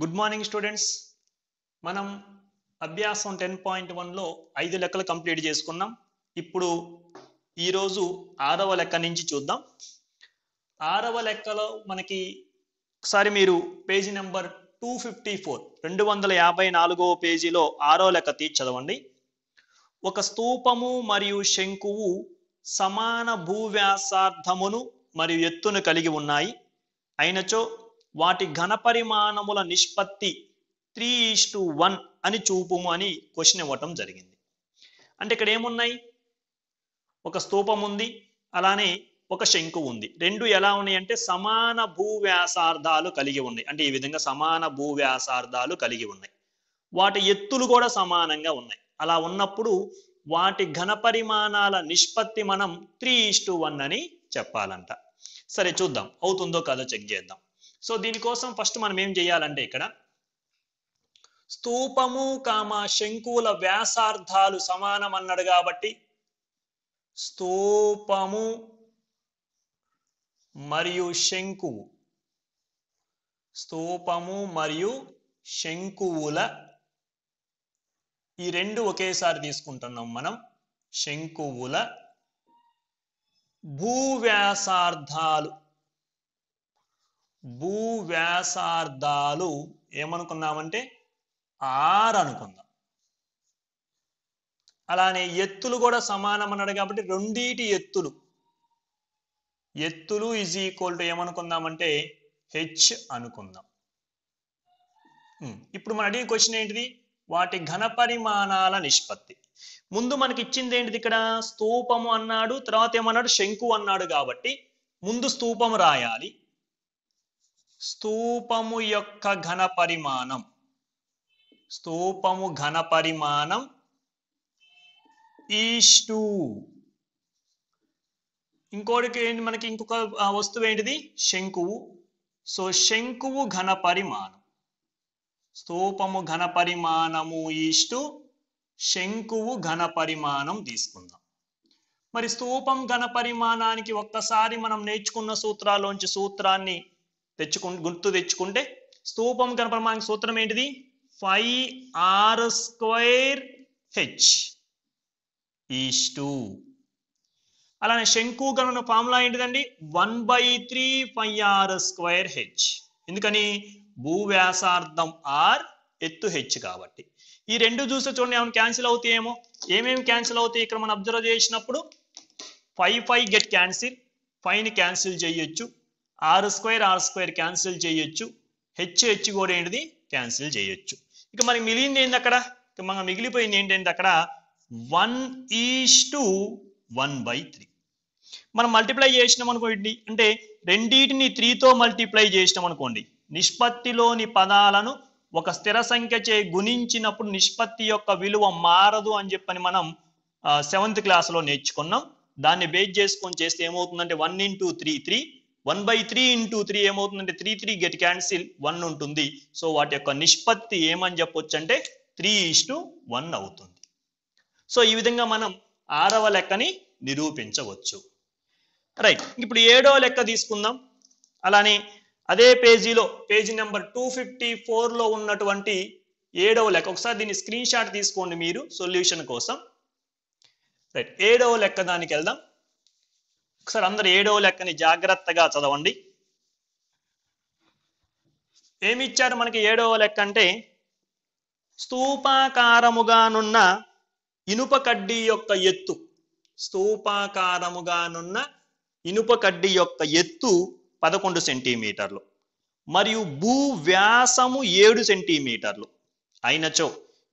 good morning students మనం అభ్యాసం ten point వన్లో ఐదు లెక్కలు కంప్లీట్ చేసుకున్నాం ఇప్పుడు ఈరోజు ఆరవ లెక్క నుంచి చూద్దాం ఆరవ లెక్కలో మనకి ఒకసారి మీరు page number two fifty four రెండు వందల యాభై నాలుగవ పేజీలో ఆరో లెక్క తీర్చి చదవండి ఒక స్తూపము మరియు శంకువు సమాన భూవ్యాసార్థమును మరియు ఎత్తును కలిగి ఉన్నాయి అయినచో వాటి ఘనపరిమాణముల నిష్పత్తి త్రీ ఈస్ టు వన్ అని చూపుము అని క్వశ్చన్ ఇవ్వటం జరిగింది అంటే ఇక్కడ ఏమున్నాయి ఒక స్తూపం ఉంది అలానే ఒక శంకు ఉంది రెండు ఎలా ఉన్నాయి అంటే సమాన భూవ్యాసార్థాలు కలిగి ఉన్నాయి అంటే ఈ విధంగా సమాన భూవ్యాసార్థాలు కలిగి ఉన్నాయి వాటి ఎత్తులు కూడా సమానంగా ఉన్నాయి అలా ఉన్నప్పుడు వాటి ఘన పరిమాణాల నిష్పత్తి మనం త్రీ ఇస్టు వన్ అని చెప్పాలంట సరే చూద్దాం అవుతుందో కాదో చెక్ చేద్దాం సో దీనికోసం ఫస్ట్ మనం ఏం చేయాలంటే ఇక్కడ స్థూపము కామ శంకుల వ్యాసార్థాలు సమానం అన్నాడు కాబట్టి స్థూపము మరియు శంకువు స్థూపము మరియు శంకువుల ఈ రెండు ఒకేసారి తీసుకుంటున్నాం మనం శంకువుల భూవ్యాసార్థాలు భూవ్యాసార్థాలు ఏమనుకున్నామంటే ఆరు అనుకుందాం అలానే ఎత్తులు కూడా సమానం అన్నాడు కాబట్టి రెండిటి ఎత్తులు ఎత్తులు ఈజ్ ఈక్వల్ టు ఏమనుకుందామంటే హెచ్ అనుకుందాం ఇప్పుడు మన అడిగిన క్వశ్చన్ ఏంటిది వాటి ఘన పరిమాణాల నిష్పత్తి ముందు మనకి ఇచ్చింది ఏంటిది ఇక్కడ స్తూపము అన్నాడు తర్వాత ఏమన్నాడు శంకు అన్నాడు కాబట్టి ముందు స్తూపం రాయాలి స్థూపము యొక్క ఘన పరిమాణం స్థూపము ఘన పరిమాణం ఈస్టు ఇంకోటికి ఏంటి మనకి ఇంకొక వస్తువు ఏంటిది శంకువు సో శంకువు ఘన పరిమాణం స్థూపము ఘన పరిమాణము ఈస్టు శంకువు ఘన పరిమాణం తీసుకుందాం మరి స్థూపం ఘన పరిమాణానికి ఒక్కసారి మనం నేర్చుకున్న సూత్రాల్లోంచి సూత్రాన్ని తెచ్చుకు గుర్తు తెచ్చుకుంటే స్థూపం కనపడమానికి సూత్రం ఏంటిది five R square H is to అలానే శంకు గణన ఫార్ములా ఏంటిదండి one by three five R square H ఎందుకని భూ వ్యాసార్థం ఆర్ ఎత్తు హెచ్ కాబట్టి ఈ రెండు చూస్తే చూడండి ఏమైనా క్యాన్సిల్ అవుతాయేమో ఏమేమి క్యాన్సిల్ అవుతాయి ఇక్కడ మనం అబ్జర్వ్ చేసినప్పుడు ఫైవ్ ఫైవ్ గెట్ క్యాన్సిల్ ని క్యాన్సిల్ చేయొచ్చు R square R square cancel చేయొచ్చు హెచ్ హెచ్ కూడా ఏంటిది క్యాన్సిల్ చేయొచ్చు ఇక మనకి మిగిలింది ఏంటి అక్కడ ఇక మనకు మిగిలిపోయింది ఏంటంటే అక్కడ one is to one by three మనం మల్టిప్లై చేసినాం అనుకోండి అంటే రెండింటిని త్రీతో మల్టిప్లై చేసినాం అనుకోండి నిష్పత్తిలోని పదాలను ఒక స్థిర సంఖ్య చే గుణించినప్పుడు నిష్పత్తి యొక్క విలువ మారదు అని చెప్పని మనం సెవెంత్ క్లాస్లో నేర్చుకున్నాం దాన్ని బేస్ చేసుకొని చేస్తే ఏమవుతుందంటే one into three three one by three into three ఏమవుతుందంటే three three get cancel one ఉంటుంది సో వాటి యొక్క నిష్పత్తి ఏమని చెప్పొచ్చు అంటే త్రీ ఇష్టు వన్ అవుతుంది సో ఈ విధంగా మనం ఆరవ లెక్కని నిరూపించవచ్చు రైట్ ఇప్పుడు ఏడవ లెక్క తీసుకుందాం అలానే అదే పేజీలో పేజీ నెంబర్ టూ ఫిఫ్టీ ఫోర్లో ఉన్నటువంటి ఏడవ లెక్క ఒకసారి దీన్ని స్క్రీన్ షాట్ తీసుకోండి మీరు సొల్యూషన్ కోసం రైట్ ఏడవ లెక్క దానికి వెళ్దాం ఒకసారి అందరు ఏడో లెక్కని జాగ్రత్తగా చదవండి ఏమి ఇచ్చారు మనకి ఏడవ లెక్క అంటే స్థూపాకారముగానున్న ఇనుప కడ్డీ యొక్క ఎత్తు స్థూపాకారముగానున్న ఇనుప కడ్డీ యొక్క ఎత్తు పదకొండు సెంటీమీటర్లు మరియు భూ వ్యాసము ఏడు సెంటీమీటర్లు అయినచో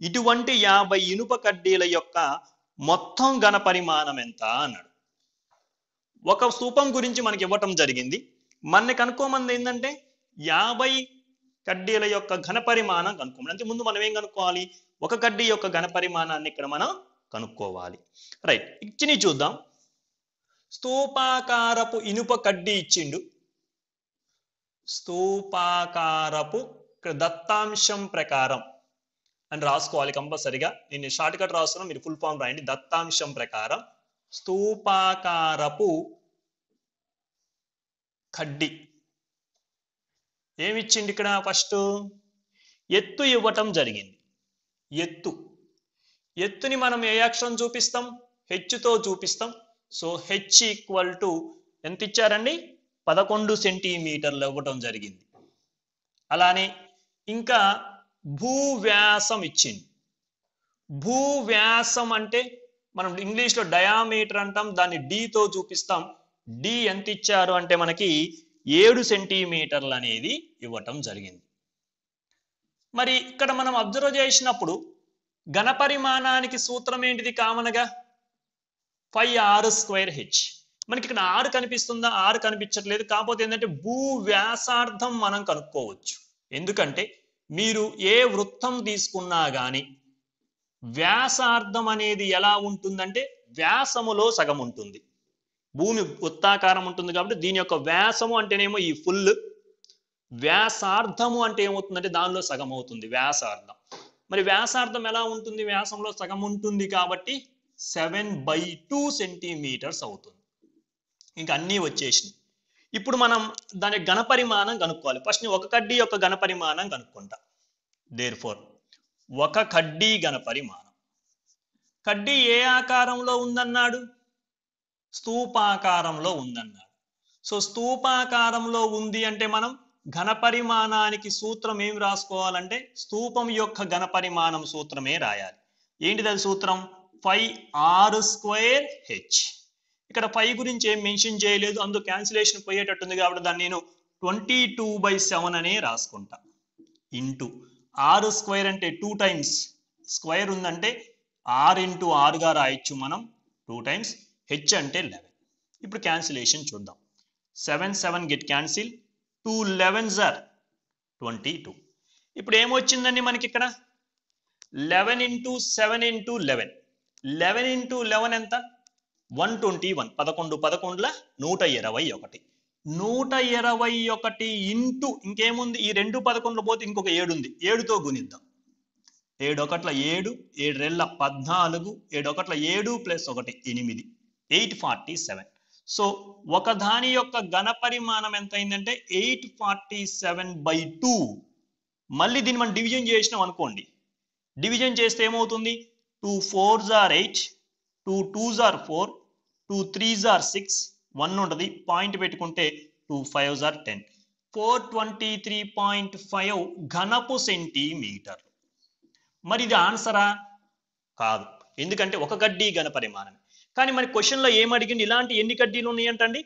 ఇటువంటి యాభై ఇనుప కడ్డీల యొక్క మొత్తం ఘన పరిమాణం ఎంత అన్నాడు ఒక స్థూపం గురించి మనకి ఇవ్వటం జరిగింది మనని కనుక్కోమంది ఏంటంటే యాభై కడ్డీల యొక్క ఘన పరిమాణం కనుక్కోమని అంటే ముందు మనం ఏం కనుక్కోవాలి ఒక కడ్డీ యొక్క ఘన పరిమాణాన్ని ఇక్కడ మనం కనుక్కోవాలి రైట్ ఇచ్చిని చూద్దాం స్థూపాకారపు ఇనుప కడ్డీ ఇచ్చిండు స్థూపాకారపు దత్తాంశం ప్రకారం అని రాసుకోవాలి కంపల్సరిగా నేను షార్ట్ కట్ రాస్తున్నాను మీరు ఫుల్ ఫామ్ రాయండి దత్తాంశం ప్రకారం స్థూపాకారపు కడ్డి ఏమిచ్చింది ఇక్కడ ఫస్ట్ ఎత్తు ఇవ్వటం జరిగింది ఎత్తు ఎత్తుని మనం ఏ అక్షరం చూపిస్తాం హెచ్తో చూపిస్తాం సో హెచ్ ఈక్వల్ టు ఎంత ఇచ్చారండి పదకొండు సెంటీమీటర్లు ఇవ్వటం జరిగింది అలానే ఇంకా భూవ్యాసం ఇచ్చింది భూవ్యాసం అంటే మనం ఇంగ్లీష్లో డయామీటర్ అంటాం దాన్ని డీతో చూపిస్తాం డి ఎంత ఇచ్చారు అంటే మనకి ఏడు సెంటీమీటర్లు అనేది ఇవ్వటం జరిగింది మరి ఇక్కడ మనం అబ్జర్వ్ చేసినప్పుడు ఘనపరిమాణానికి సూత్రం ఏంటిది కామనగా ఫైవ్ ఆర్ స్క్వేర్ హెచ్ మనకి ఇక్కడ ఆరు కనిపిస్తుందా ఆరు కనిపించట్లేదు కాకపోతే ఏంటంటే భూ వ్యాసార్థం మనం కనుక్కోవచ్చు ఎందుకంటే మీరు ఏ వృత్తం తీసుకున్నా కానీ వ్యాసార్థం అనేది ఎలా ఉంటుందంటే వ్యాసములో సగం ఉంటుంది భూమి వృత్తాకారం ఉంటుంది కాబట్టి దీని యొక్క వ్యాసము అంటేనేమో ఈ ఫుల్ వ్యాసార్థము అంటే ఏమవుతుందంటే దానిలో సగం అవుతుంది వ్యాసార్థం మరి వ్యాసార్థం ఎలా ఉంటుంది వ్యాసంలో సగం ఉంటుంది కాబట్టి సెవెన్ బై టూ సెంటీమీటర్స్ అవుతుంది ఇంకా అన్నీ వచ్చేసినాయి ఇప్పుడు మనం దాని ఘనపరిమాణం కనుక్కోవాలి ఫస్ట్ ఒక కడ్డీ యొక్క ఘనపరిమాణం కనుక్కుంటా దేర్ ఫోర్ ఒక కడ్డీ గల పరిమాణం కడ్డీ ఏ ఆకారంలో ఉందన్నాడు స్తూపాకారంలో ఉందన్నాడు సో స్తూపాకారంలో ఉంది అంటే మనం ఘన పరిమాణానికి సూత్రం ఏం రాసుకోవాలంటే స్తూపం యొక్క ఘన పరిమాణం సూత్రమే రాయాలి ఏంటిది అది సూత్రం ఫైవ్ ఆర్ స్క్వేర్ హెచ్ ఇక్కడ ఫైవ్ గురించి ఏం మెన్షన్ చేయలేదు అందు క్యాన్సిలేషన్ పోయేటట్టుంది కాబట్టి దాన్ని నేను ట్వంటీ టూ బై సెవెన్ అనే రాసుకుంటా ఇంటూ ఆరు స్క్వేర్ అంటే టూ టైమ్స్ స్క్వేర్ ఉందంటే ఆరు ఇంటూ ఆరుగా రాయొచ్చు మనం టూ టైమ్స్ హెచ్ అంటే లెవెన్ ఇప్పుడు క్యాన్సిలేషన్ చూద్దాం seven seven get cancel two eleven sir twenty two ఇప్పుడు ఏమొచ్చిందండి మనకి ఇక్కడ eleven into seven into eleven eleven into eleven ఎంత వన్ ట్వంటీ వన్ పదకొండు పదకొండుల నూట ఇరవై ఒకటి నూట ఇరవై ఒకటి ఇంటూ ఇంకేముంది ఈ రెండు పదకొండులో పోతే ఇంకొక ఏడు ఉంది ఏడుతో గుణిద్దాం ఏడు ఒకట్ల ఏడు ఏడు రెళ్ళ పద్నాలుగు ఏడు ఒకట్ల ఏడు ప్లస్ ఒకటి ఎనిమిది ఎయిట్ ఫార్టీ సెవెన్ సో ఒకదాని యొక్క ఘన పరిమాణం ఎంత అయిందంటే eight forty seven by two మళ్ళీ దీన్ని మనం డివిజన్ చేసినాం అనుకోండి డివిజన్ చేస్తే ఏమవుతుంది two four are eight two two are four two three are six one ఉంటుంది పాయింట్ పెట్టుకుంటే two five are ten four twenty three point five ఘనపు సెంటీమీటర్ మరి ఇది ఆన్సరా కాదు ఎందుకంటే ఒక గడ్డి ఘన పరిమాణం కానీ మరి క్వశ్చన్లో అడిగింది ఇలాంటి ఎన్ని కడ్డీలు ఉన్నాయంటండి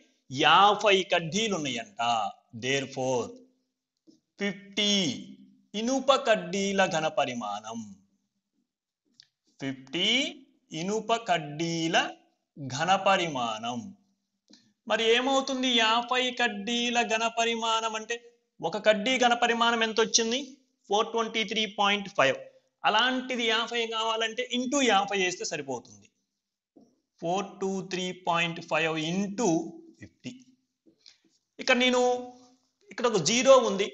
యాభై కడ్డీలు ఉన్నాయంట దేర్ ఫోర్ ఫిఫ్టీ ఇనుప కడ్డీల ఘన పరిమాణం ఫిఫ్టీ ఇనుప కడ్డీల ఘన పరిమాణం మరి ఏమవుతుంది యాభై కడ్డీల ఘన పరిమాణం అంటే ఒక కడ్డీ ఘన పరిమాణం ఎంత వచ్చింది four twenty three point five అలాంటిది యాభై కావాలంటే ఇంటూ యాభై వేస్తే సరిపోతుంది four two three point five into fifty ఇక్కడ నేను ఇక్కడ ఒక జీరో ఉంది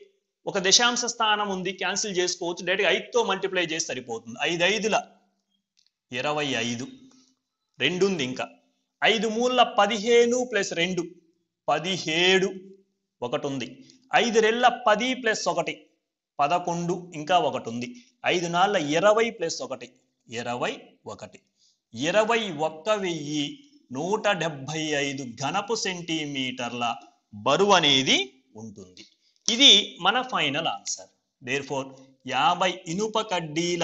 ఒక దశాంశ స్థానం ఉంది క్యాన్సిల్ చేసుకోవచ్చు డైరెక్ట్గా ఐదుతో మల్టిప్లై చేసి సరిపోతుంది ఐదు ఐదుల ఇరవై ఐదు రెండు ఉంది ఇంకా ఐదు మూల పదిహేను ప్లస్ రెండు పదిహేడు ఒకటి ఉంది ఐదు రెళ్ళ పది ప్లస్ ఒకటి పదకొండు ఇంకా ఒకటి ఉంది ఐదు నాళ్ళ ఇరవై ప్లస్ ఒకటి ఇరవై ఒకటి ఇరవై ఒక్క వెయ్యి నూట డెబ్భై ఐదు ఘనపు సెంటీమీటర్ల బరువు అనేది ఉంటుంది ఇది మన ఫైనల్ ఆన్సర్ దేర్ ఫోర్ యాభై ఇనుప కడ్డీల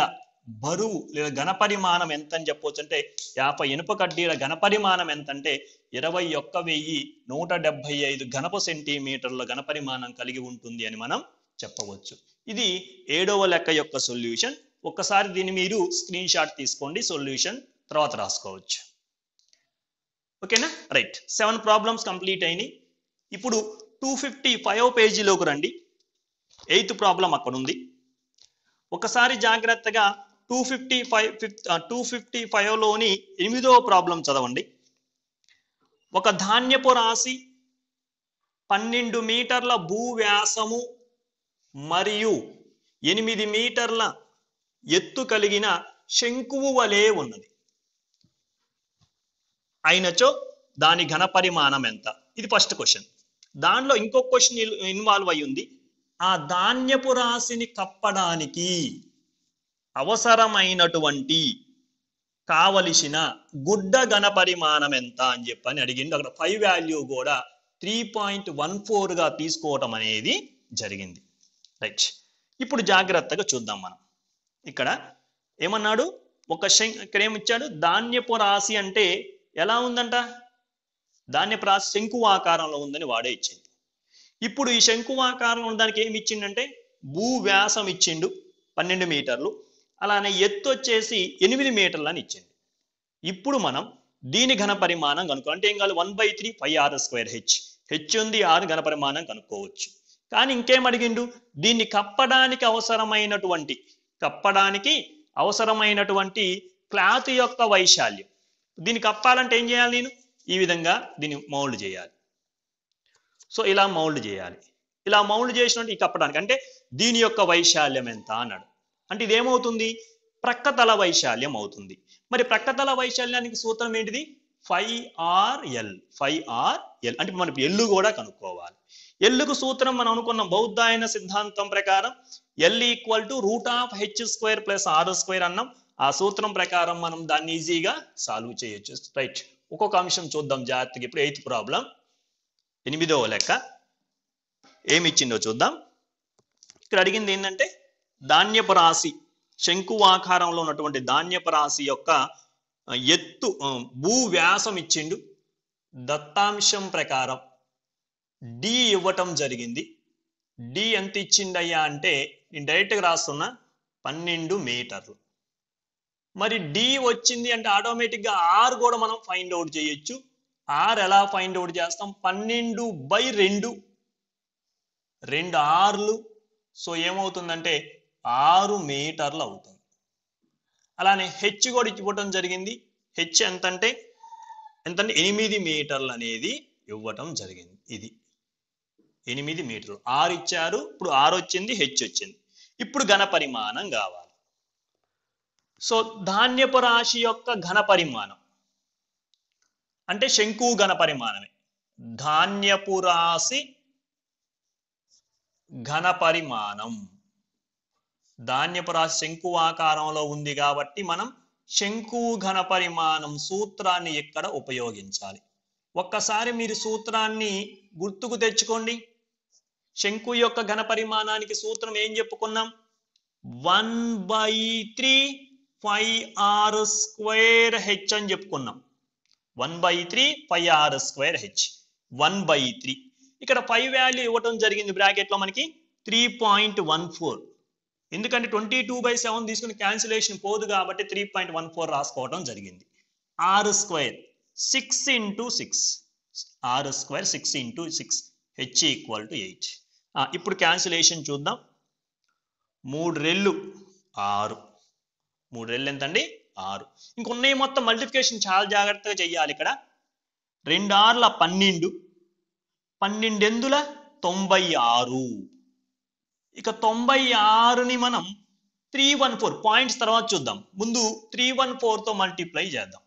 బరువు లేదా ఘనపరిమాణం ఎంత అని చెప్పవచ్చు అంటే యాభై ఇనుప కడ్డీల ఘనపరిమాణం ఎంత అంటే ఇరవై ఒక్క వెయ్యి నూట డెబ్బై ఐదు ఘనప సెంటీమీటర్ల ఘనపరిమాణం కలిగి ఉంటుంది అని మనం చెప్పవచ్చు ఇది ఏడవ లెక్క యొక్క సొల్యూషన్ ఒక్కసారి దీన్ని మీరు స్క్రీన్ షాట్ తీసుకోండి సొల్యూషన్ తర్వాత రాసుకోవచ్చు ఓకేనా రైట్ సెవెన్ ప్రాబ్లమ్స్ కంప్లీట్ అయినాయి ఇప్పుడు టూ ఫిఫ్టీ ఫైవ్ పేజీలోకి రండి ఎయిత్ ప్రాబ్లం అక్కడ ఉంది ఒకసారి జాగ్రత్తగా టూ ఫిఫ్టీ ఫైవ్ ఫిఫ్ టూ ఫిఫ్టీ ఫైవ్లోని ఎనిమిదవ ప్రాబ్లం చదవండి ఒక ధాన్యపు రాశి పన్నెండు మీటర్ల భూవ్యాసము మరియు ఎనిమిది మీటర్ల ఎత్తు కలిగిన శంకువు వలె ఉన్నది అయినచో దాని ఘన పరిమాణం ఎంత ఇది ఫస్ట్ క్వశ్చన్ దానిలో ఇంకొక క్వశ్చన్ ఇన్వాల్వ్ అయ్యి ఉంది ఆ ధాన్యపు రాశిని కప్పడానికి అవసరమైనటువంటి కావలసిన గుడ్డ ఘన పరిమాణం ఎంత అని చెప్పని అడిగింది అక్కడ ఫైవ్ వాల్యూ కూడా త్రీ పాయింట్ వన్ ఫోర్గా తీసుకోవటం అనేది జరిగింది రైట్ ఇప్పుడు జాగ్రత్తగా చూద్దాం మనం ఇక్కడ ఏమన్నాడు ఒక శం ఇక్కడ ఏమిచ్చాడు ధాన్యపు రాశి అంటే ఎలా ఉందంట ధాన్యపు రాశి ఆకారంలో ఉందని వాడే ఇచ్చింది ఇప్పుడు ఈ శంకువాకారంలో దానికి ఏమి ఇచ్చిండంటే వ్యాసం ఇచ్చిండు పన్నెండు మీటర్లు అలానే ఎత్తు వచ్చేసి ఎనిమిది మీటర్లని ఇచ్చింది ఇప్పుడు మనం దీని ఘన పరిమాణం కనుక్కో అంటే ఏం one by three pi R square H H ఉంది ఆర్ ఘన పరిమాణం కనుక్కోవచ్చు కానీ ఇంకేం అడిగిండు దీన్ని కప్పడానికి అవసరమైనటువంటి కప్పడానికి అవసరమైనటువంటి క్లాత్ యొక్క వైశాల్యం దీన్ని కప్పాలంటే ఏం చేయాలి నేను ఈ విధంగా దీన్ని మౌల్డ్ చేయాలి సో ఇలా మౌల్డ్ చేయాలి ఇలా మౌల్డ్ చేసినట్టు ఈ కప్పడానికి అంటే దీని యొక్క వైశాల్యం ఎంత అన్నాడు అంటే ఇదేమవుతుంది ప్రక్కతల వైశాల్యం అవుతుంది మరి ప్రక్కతల వైశాల్యానికి సూత్రం ఏంటిది five R L pi R L అంటే మనం ఎల్లు కూడా కనుక్కోవాలి ఎల్లుకు సూత్రం మనం అనుకున్న బౌద్ధాయన సిద్ధాంతం ప్రకారం L equal to root of H square plus R square అన్నాం ఆ సూత్రం ప్రకారం మనం దాన్ని ఈజీగా సాల్వ్ చేయొచ్చు రైట్ ఒక్కొక్క అంశం చూద్దాం జాగ్రత్తగా ఇప్పుడు ఎయిత్ ప్రాబ్లం ఎనిమిదవ లెక్క ఏమి ఇచ్చిందో చూద్దాం ఇక్కడ అడిగింది ఏంటంటే ధాన్యపు రాశి శంకు ఆకారంలో ఉన్నటువంటి ధాన్యపు రాశి యొక్క ఎత్తు భూ వ్యాసం ఇచ్చిండు దత్తాంశం ప్రకారం డి ఇవ్వటం జరిగింది డి ఎంత ఇచ్చిండయ్యా అంటే నేను డైరెక్ట్గా రాస్తున్న పన్నెండు మీటర్లు మరి డి వచ్చింది అంటే ఆటోమేటిక్గా ఆర్ కూడా మనం ఫైండ్ అవుట్ చేయొచ్చు ఆర్ ఎలా ఫైండ్ అవుట్ చేస్తాం పన్నెండు బై రెండు రెండు ఆర్లు సో ఏమవుతుందంటే ఆరు మీటర్లు అవుతుంది అలానే హెచ్ కూడా ఇవ్వటం జరిగింది హెచ్ ఎంతంటే ఎంతంటే ఎనిమిది మీటర్లు అనేది ఇవ్వటం జరిగింది ఇది ఎనిమిది మీటర్లు ఆరు ఇచ్చారు ఇప్పుడు ఆరు వచ్చింది హెచ్ వచ్చింది ఇప్పుడు ఘన పరిమాణం కావాలి సో ధాన్యపు రాశి యొక్క ఘన పరిమాణం అంటే శంకు ఘన పరిమాణమే ధాన్యపు రాశి ఘన పరిమాణం ధాన్యపు రాశి శంకు ఆకారంలో ఉంది కాబట్టి మనం శంకు ఘన పరిమాణం సూత్రాన్ని ఇక్కడ ఉపయోగించాలి ఒక్కసారి మీరు సూత్రాన్ని గుర్తుకు తెచ్చుకోండి శంకు యొక్క ఘన పరిమాణానికి సూత్రం ఏం చెప్పుకున్నాం one by three five R square H అని చెప్పుకున్నాం one by three five R square H one by three ఇక్కడ ఫైవ్ వాల్యూ ఇవ్వటం జరిగింది బ్రాకెట్లో మనకి త్రీ పాయింట్ వన్ ఫోర్ ఎందుకంటే ట్వంటీ టూ బై సెవెన్ తీసుకుని క్యాన్సిలేషన్ పోదు కాబట్టి త్రీ పాయింట్ వన్ ఫోర్ రాసుకోవడం జరిగింది ఆరు స్క్వేర్ సిక్స్ ఇంటూ సిక్స్ ఆరు square six into six H equal to H ఇప్పుడు క్యాన్సిలేషన్ చూద్దాం మూడు రెళ్ళు ఆరు మూడు రెళ్ళు ఎంతండి ఆరు ఇంకొన్నాయి మొత్తం మల్టిఫికేషన్ చాలా జాగ్రత్తగా చెయ్యాలి ఇక్కడ రెండు ఆర్ల పన్నెండు పన్నెండెందుల తొంభై ఆరు ఇక తొంభై ఆరుని మనం త్రీ వన్ ఫోర్ పాయింట్స్ తర్వాత చూద్దాం ముందు త్రీ వన్ ఫోర్తో మల్టిప్లై చేద్దాం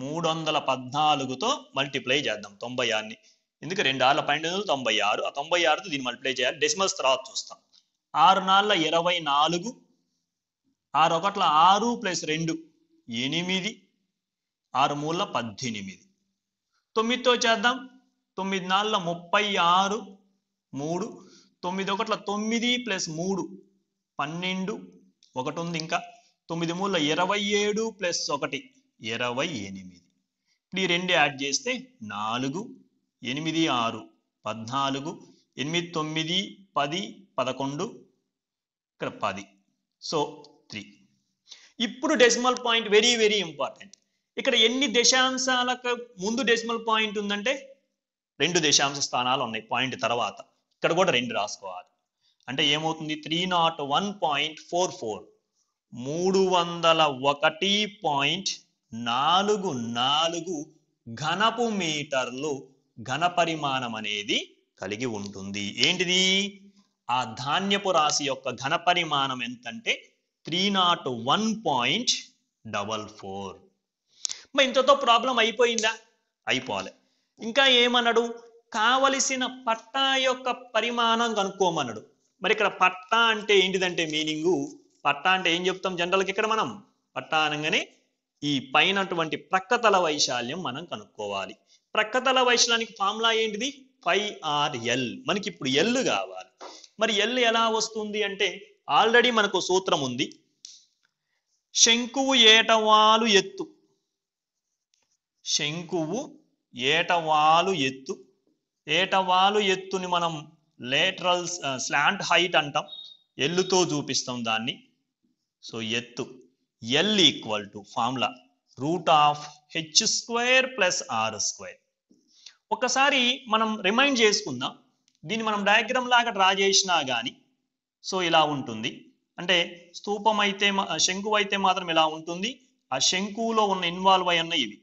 మూడు వందల పద్నాలుగుతో మల్టిప్లై చేద్దాం తొంభై ఆరుని ఎందుకు రెండు ఆరుల పన్నెండు వందలు తొంభై ఆరు ఆ తొంభై ఆరుతో దీన్ని మల్టిప్లై చేయాలి డెసిమల్స్ తర్వాత చూస్తాం ఆరు నాళ్ళ ఇరవై నాలుగు ఆరు ఒకట్ల ఆరు ప్లస్ రెండు ఎనిమిది ఆరు మూల పద్దెనిమిది తొమ్మిదితో చేద్దాం తొమ్మిది నాళ్ళ ముప్పై ఆరు మూడు తొమ్మిది ఒకట్ల తొమ్మిది ప్లస్ మూడు పన్నెండు ఒకటి ఉంది ఇంకా తొమ్మిది మూల ఇరవై ఏడు ప్లస్ ఒకటి ఇరవై ఎనిమిది ఇప్పుడు ఈ రెండు యాడ్ చేస్తే నాలుగు ఎనిమిది ఆరు పద్నాలుగు ఎనిమిది తొమ్మిది పది పదకొండు ఇక్కడ పది సో త్రీ ఇప్పుడు decimal point very very important ఇక్కడ ఎన్ని దశాంశాలకు ముందు డెసిమల్ పాయింట్ ఉందంటే రెండు దశాంశ స్థానాలు ఉన్నాయి పాయింట్ తర్వాత ఇక్కడ కూడా రెండు రాసుకోవాలి అంటే ఏమవుతుంది three naught one point four four మూడు వందల ఒకటి పాయింట్ నాలుగు నాలుగు ఘనపు మీటర్లు ఘన పరిమాణం అనేది కలిగి ఉంటుంది ఏంటిది ఆ ధాన్యపు రాశి యొక్క ఘన పరిమాణం ఎంతంటే three naught one point double four మరి ఇంతతో ప్రాబ్లం అయిపోయిందా అయిపోలే ఇంకా ఏమన్నాడు కావలసిన పట్టా యొక్క పరిమాణం కనుక్కోమన్నాడు మరి ఇక్కడ పట్టా అంటే ఏంటిదంటే మీనింగు పట్టా అంటే ఏం చెప్తాం జనరల్కి ఇక్కడ మనం పట్టా అనగానే ఈ పైనటువంటి ప్రక్కతల వైశాల్యం మనం కనుక్కోవాలి ప్రక్కతల వైశాల్యానికి ఫార్ములా ఏంటిది పై ఆర్ ఎల్ మనకి ఇప్పుడు ఎల్ కావాలి మరి ఎల్ ఎలా వస్తుంది అంటే ఆల్రెడీ మనకు సూత్రం ఉంది శంకువు ఏటవాలు ఎత్తు శంకువు ఏటవాలు ఎత్తు ఏటవాలు ఎత్తుని మనం లేటరల్ స్లాంట్ హైట్ అంటాం ఎల్లుతో చూపిస్తాం దాన్ని సో ఎత్తు L equal to formula root of H square plus R square ఒకసారి మనం రిమైండ్ చేసుకుందాం దీన్ని మనం డయాగ్రామ్ లాగా డ్రా చేసినా కానీ సో ఇలా ఉంటుంది అంటే స్థూపం అయితే శంకు అయితే మాత్రం ఇలా ఉంటుంది ఆ శంకులో ఉన్న ఇన్వాల్వ్ అయి ఉన్న ఇవి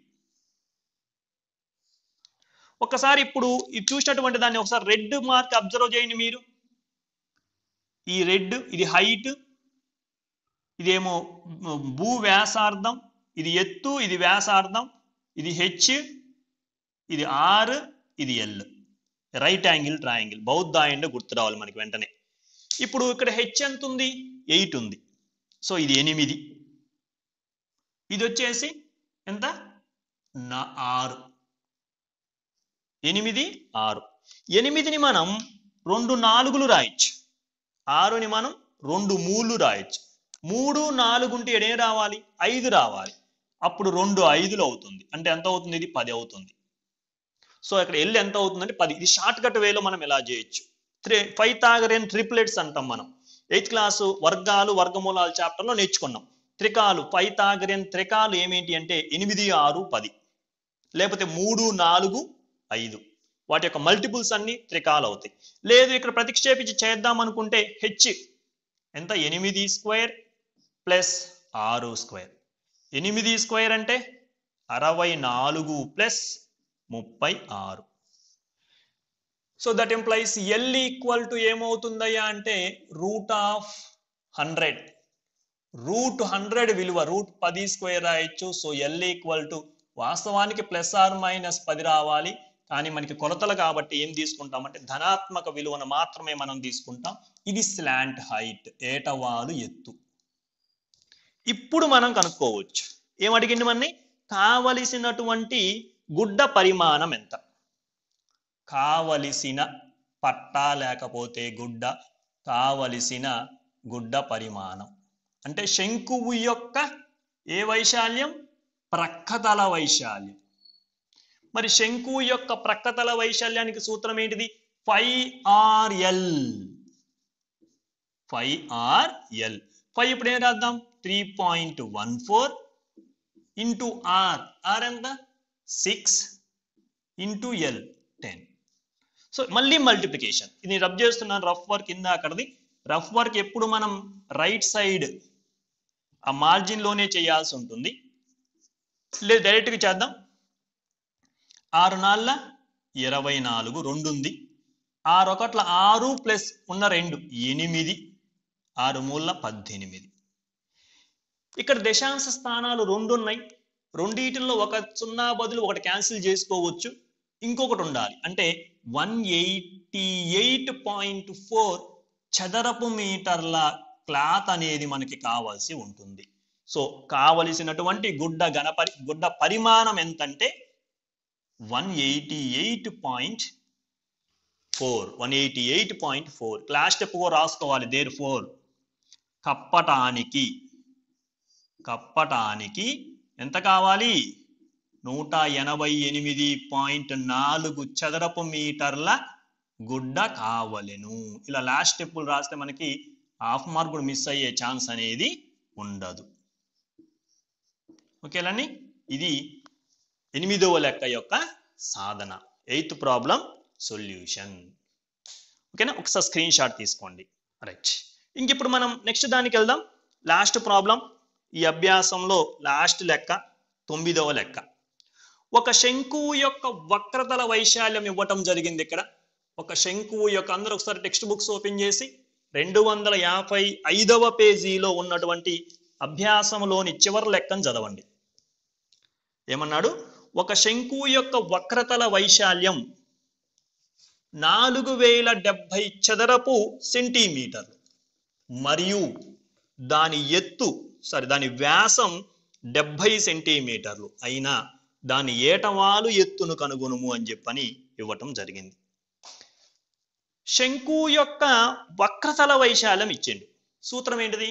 ఒకసారి ఇప్పుడు ఇది చూసినటువంటి దాన్ని ఒకసారి రెడ్ మార్క్ అబ్జర్వ్ చేయండి మీరు ఈ రెడ్ ఇది హైట్ ఇదేమో భూ వ్యాసార్థం ఇది ఎత్తు ఇది వ్యాసార్థం ఇది హెచ్ ఇది ఆర్ ఇది L right angle triangle Baudhayana గుర్తు రావాలి మనకి వెంటనే ఇప్పుడు ఇక్కడ హెచ్ ఎంత ఉంది ఎయిట్ ఉంది సో ఇది ఎనిమిది ఇది వచ్చేసి ఎంత నా ఆరు ఎనిమిది ఆరు ఎనిమిదిని మనం రెండు నాలుగులు రాయొచ్చు ఆరుని మనం రెండు మూలు రాయొచ్చు మూడు నాలుగు ఉంటే ఎడే రావాలి ఐదు రావాలి అప్పుడు రెండు ఐదులు అవుతుంది అంటే ఎంత అవుతుంది ఇది పది అవుతుంది సో ఇక్కడ ఎల్లు ఎంత అవుతుందంటే పది ఇది షార్ట్ కట్ వేలో మనం ఎలా చేయొచ్చు త్రీ తాగరేన్ ట్రిప్లెట్స్ అంటాం మనం ఎయిత్ క్లాసు వర్గాలు వర్గమూలాల చాప్టర్లో నేర్చుకున్నాం త్రికాలు తాగరేన్ త్రికాలు ఏమేంటి అంటే ఎనిమిది ఆరు పది లేకపోతే మూడు నాలుగు ఐదు వాటి యొక్క మల్టిపుల్స్ అన్ని త్రికాలు అవుతాయి లేదు ఇక్కడ ప్రతిక్షేపించి చేద్దాం అనుకుంటే హెచ్ ఎంత ఎనిమిది స్క్వేర్ ప్లస్ ఆరు స్క్వేర్ ఎనిమిది స్క్వేర్ అంటే అరవై నాలుగు ప్లస్ ముప్పై ఆరు so that implies L equal to ఏమవుతుందయ్యా అంటే root of hundred root hundred విలువ రూట్ పది స్క్వేర్ రాయొచ్చు సో ఎల్ ఈక్వల్ టు వాస్తవానికి ప్లస్ ఆర్ మైనస్ పది రావాలి కానీ మనకి కొలతలు కాబట్టి ఏం తీసుకుంటాం అంటే ధనాత్మక విలువను మాత్రమే మనం తీసుకుంటాం ఇది స్లాంట్ హైట్ ఏటవాలు ఎత్తు ఇప్పుడు మనం కనుక్కోవచ్చు ఏమడిగింది మనని కావలసినటువంటి గుడ్డ పరిమాణం ఎంత కావలసిన పట్టా లేకపోతే గుడ్డ కావలసిన గుడ్డ పరిమాణం అంటే శంకువు యొక్క ఏ వైశాల్యం ప్రక్కతల వైశాల్యం మరి శంకు యొక్క ప్రక్కతల వైశల్యానికి సూత్రం ఏంటిది pi R L pi R L pi ఇప్పుడు ఏం రాద్దాం three point one four into R R ఎంత six into L ten so మళ్ళీ మల్టిప్లికేషన్ ఇది రబ్ చేస్తున్నాను రఫ్ వర్క్ కింద అక్కడది రఫ్ వర్క్ ఎప్పుడు మనం రైట్ సైడ్ ఆ మార్జిన్లోనే చేయాల్సి ఉంటుంది లేదు డైరెక్ట్గా చేద్దాం ఆరు నాళ్ళ ఇరవై నాలుగు రెండు ఉంది ఆరు ఒకట్ల ఆరు ప్లస్ ఉన్న రెండు ఎనిమిది ఆరు మూల పద్దెనిమిది ఇక్కడ దశాంశ స్థానాలు రెండు ఉన్నాయి రెండింటిలో ఒక సున్నా బదులు ఒకటి క్యాన్సిల్ చేసుకోవచ్చు ఇంకొకటి ఉండాలి అంటే one eighty eight point four చదరపు మీటర్ల క్లాత్ అనేది మనకి కావాల్సి ఉంటుంది సో కావలసినటువంటి గుడ్డ గణపరి గుడ్డ పరిమాణం ఎంతంటే one eighty eight point four one eighty eight point four క్లాస్ స్టెప్ కూడా రాసుకోవాలి దేర్ ఫోర్ కప్పటానికి కప్పటానికి ఎంత కావాలి నూట ఎనభై ఎనిమిది పాయింట్ నాలుగు చదరపు మీటర్ల గుడ్డ కావలెను ఇలా లాస్ట్ స్టెప్పులు రాస్తే మనకి హాఫ్ మార్క్ కూడా మిస్ అయ్యే ఛాన్స్ అనేది ఉండదు ఓకేలండి ఇది ఎనిమిదవ లెక్క యొక్క సాధన ఎయిత్ ప్రాబ్లం సొల్యూషన్ ఓకేనా ఒకసారి స్క్రీన్ షాట్ తీసుకోండి రైట్ ఇంకిప్పుడు మనం నెక్స్ట్ దానికి వెళ్దాం లాస్ట్ ప్రాబ్లం ఈ అభ్యాసంలో లాస్ట్ లెక్క తొమ్మిదవ లెక్క ఒక శంకు యొక్క వక్రతల వైశాల్యం ఇవ్వటం జరిగింది ఇక్కడ ఒక శంకు యొక్క అందరూ ఒకసారి టెక్స్ట్ బుక్స్ ఓపెన్ చేసి రెండు వందల యాభై ఐదవ పేజీలో ఉన్నటువంటి అభ్యాసంలోని చివరి లెక్కను చదవండి ఏమన్నాడు ఒక శంకు యొక్క వక్రతల వైశాల్యం నాలుగు వేల డెబ్భై చదరపు సెంటీమీటర్లు మరియు దాని ఎత్తు సారీ దాని వ్యాసం డెబ్భై సెంటీమీటర్లు అయినా దాని ఏటవాలు ఎత్తును కనుగొనుము అని చెప్పని ఇవ్వటం జరిగింది శంకు యొక్క వక్రతల వైశాల్యం ఇచ్చిండు సూత్రం ఏంటిది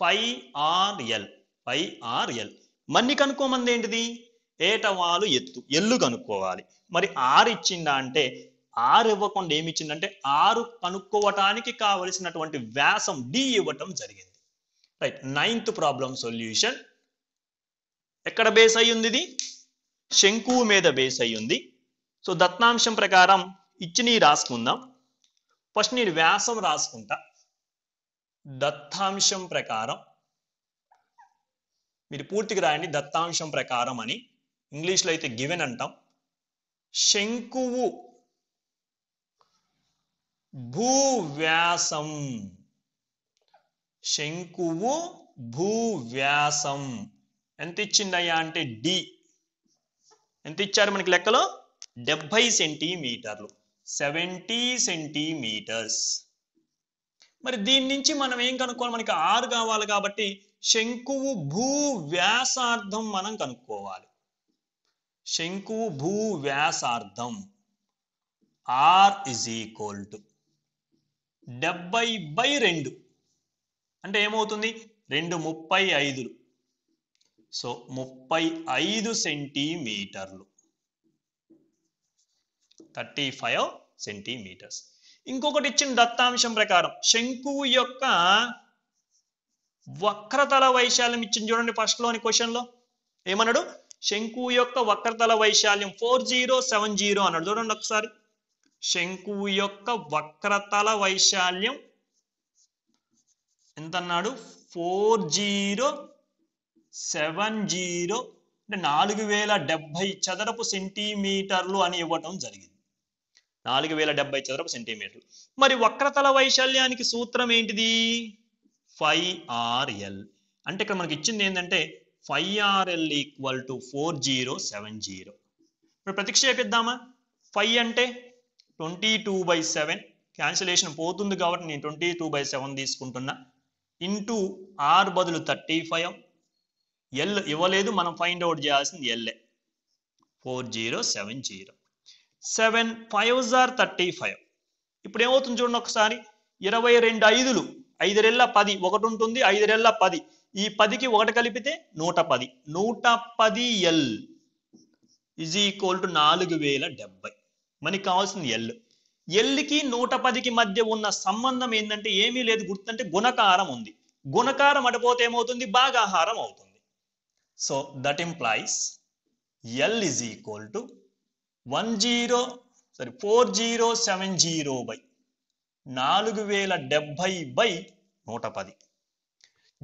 ఫైఆర్ఎల్ ఆర్ఎల్ ఆర్ఎల్ మన్ని కనుక్కోమంది ఏంటిది ఏటవాలు ఎత్తు ఎల్లు కనుక్కోవాలి మరి ఆరు ఇచ్చిందా అంటే ఆరు ఇవ్వకుండా ఏమి ఇచ్చిందంటే ఆరు కనుక్కోవటానికి కావలసినటువంటి వ్యాసం డి ఇవ్వటం జరిగింది రైట్ నైన్త్ ప్రాబ్లం సొల్యూషన్ ఎక్కడ బేస్ అయ్యి ఉంది ఇది శంకు మీద బేస్ అయ్యి ఉంది సో దత్తాంశం ప్రకారం నీ రాసుకుందాం ఫస్ట్ నేను వ్యాసం రాసుకుంటా దత్తాంశం ప్రకారం మీరు పూర్తిగా రాయండి దత్తాంశం ప్రకారం అని ఇంగ్లీష్లో అయితే గివెన్ అంటాం శంకువు భూవ్యాసం శంకువు భూవ్యాసం ఎంత ఇచ్చిందయ్యా అంటే డి ఎంత ఇచ్చారు మనకి లెక్కలో డెబ్బై సెంటీమీటర్లు సెవెంటీ సెంటీమీటర్స్ మరి దీని నుంచి మనం ఏం కనుక్కోవాలి మనకి ఆరు కావాలి కాబట్టి శంకువు భూ వ్యాసార్థం మనం కనుక్కోవాలి శంకు భూ వ్యాసార్థం ఆర్ ఇజ్ ఈక్వల్ టు డెబ్బై బై రెండు అంటే ఏమవుతుంది రెండు ముప్పై ఐదులు సో ముప్పై ఐదు సెంటీమీటర్లు థర్టీ ఫైవ్ సెంటీమీటర్స్ ఇంకొకటి ఇచ్చిన దత్తాంశం ప్రకారం శంకు యొక్క వక్రతల వైశాల్యం ఇచ్చింది చూడండి ఫస్ట్లోని క్వశ్చన్లో ఏమన్నాడు శంకు యొక్క వక్రతల వైశాల్యం ఫోర్ జీరో సెవెన్ జీరో అన్నాడు చూడండి ఒకసారి శంకు యొక్క వక్రతల వైశాల్యం ఎంత అన్నాడు ఫోర్ జీరో సెవెన్ జీరో అంటే నాలుగు వేల డెబ్బై చదరపు సెంటీమీటర్లు అని ఇవ్వటం జరిగింది నాలుగు వేల డెబ్బై చదరపు సెంటీమీటర్లు మరి వక్రతల వైశాల్యానికి సూత్రం ఏంటిది ఫైవ్ అంటే ఇక్కడ మనకి ఇచ్చింది ఏంటంటే pi RL equal to four zero seven zero ఇప్పుడు ప్రతిక్షేపిద్దామా ఫైవ్ అంటే twenty two by seven cancellation పోతుంది కాబట్టి నేను ట్వంటీ టూ బై సెవెన్ తీసుకుంటున్నా ఇంటూ ఆర్ బదులు థర్టీ ఫైవ్ ఎల్ ఇవ్వలేదు మనం ఫైండ్ అవుట్ చేయాల్సింది ఎల్ఏ four zero seven zero seven five are thirty five ఇప్పుడు ఏమవుతుంది చూడండి ఒకసారి ఇరవై రెండు ఐదులు ఐదు రెళ్ళ పది ఒకటి ఉంటుంది ఐదు రెళ్ళ పది ఈ పదికి ఒకటి కలిపితే నూట పది నూట పది ఎల్ ఇజ్ ఈక్వల్ టు నాలుగు వేల డెబ్బై మనకి కావాల్సింది ఎల్ ఎల్కి నూట పదికి మధ్య ఉన్న సంబంధం ఏంటంటే ఏమీ లేదు గుర్తంటే గుణకారం ఉంది గుణకారం అడిపోతే ఏమవుతుంది భాగాహారం అవుతుంది so that implies L is equal to one zero sorry four zero seven zero by నాలుగు వేల డెబ్బై బై నూట పది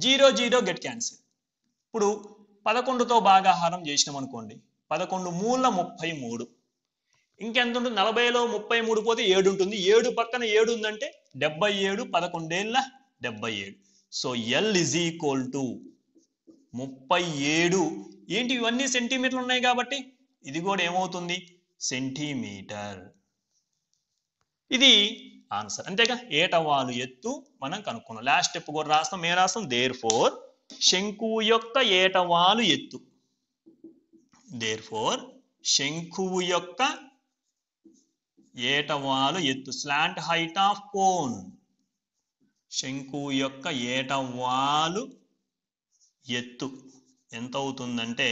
జీరో జీరో గెట్ క్యాన్సిల్ ఇప్పుడు పదకొండుతో భాగాహారం చేసినాం అనుకోండి పదకొండు మూల ముప్పై మూడు ఇంకెంత ఉంటుంది నలభైలో ముప్పై మూడు పోతే ఏడు ఉంటుంది ఏడు పక్కన ఏడు ఉందంటే డెబ్బై ఏడు పదకొండేళ్ళ డెబ్బై ఏడు so L is equal to ముప్పై ఏడు ఏంటి ఇవన్నీ సెంటీమీటర్లు ఉన్నాయి కాబట్టి ఇది కూడా ఏమవుతుంది సెంటీమీటర్ ఇది ఆన్సర్ అంతేగా ఏటవాలు ఎత్తు మనం కనుక్కున్నాం లాస్ట్ స్టెప్ కూడా రాస్తాం ఏం రాస్తాం దేర్ ఫోర్ శంకు యొక్క ఏటవాలు ఎత్తు దేర్ ఫోర్ శంకువు యొక్క ఏటవాలు ఎత్తు స్లాంట్ హైట్ ఆఫ్ కోన్ శంకు యొక్క ఏటవాలు ఎత్తు ఎంత అవుతుందంటే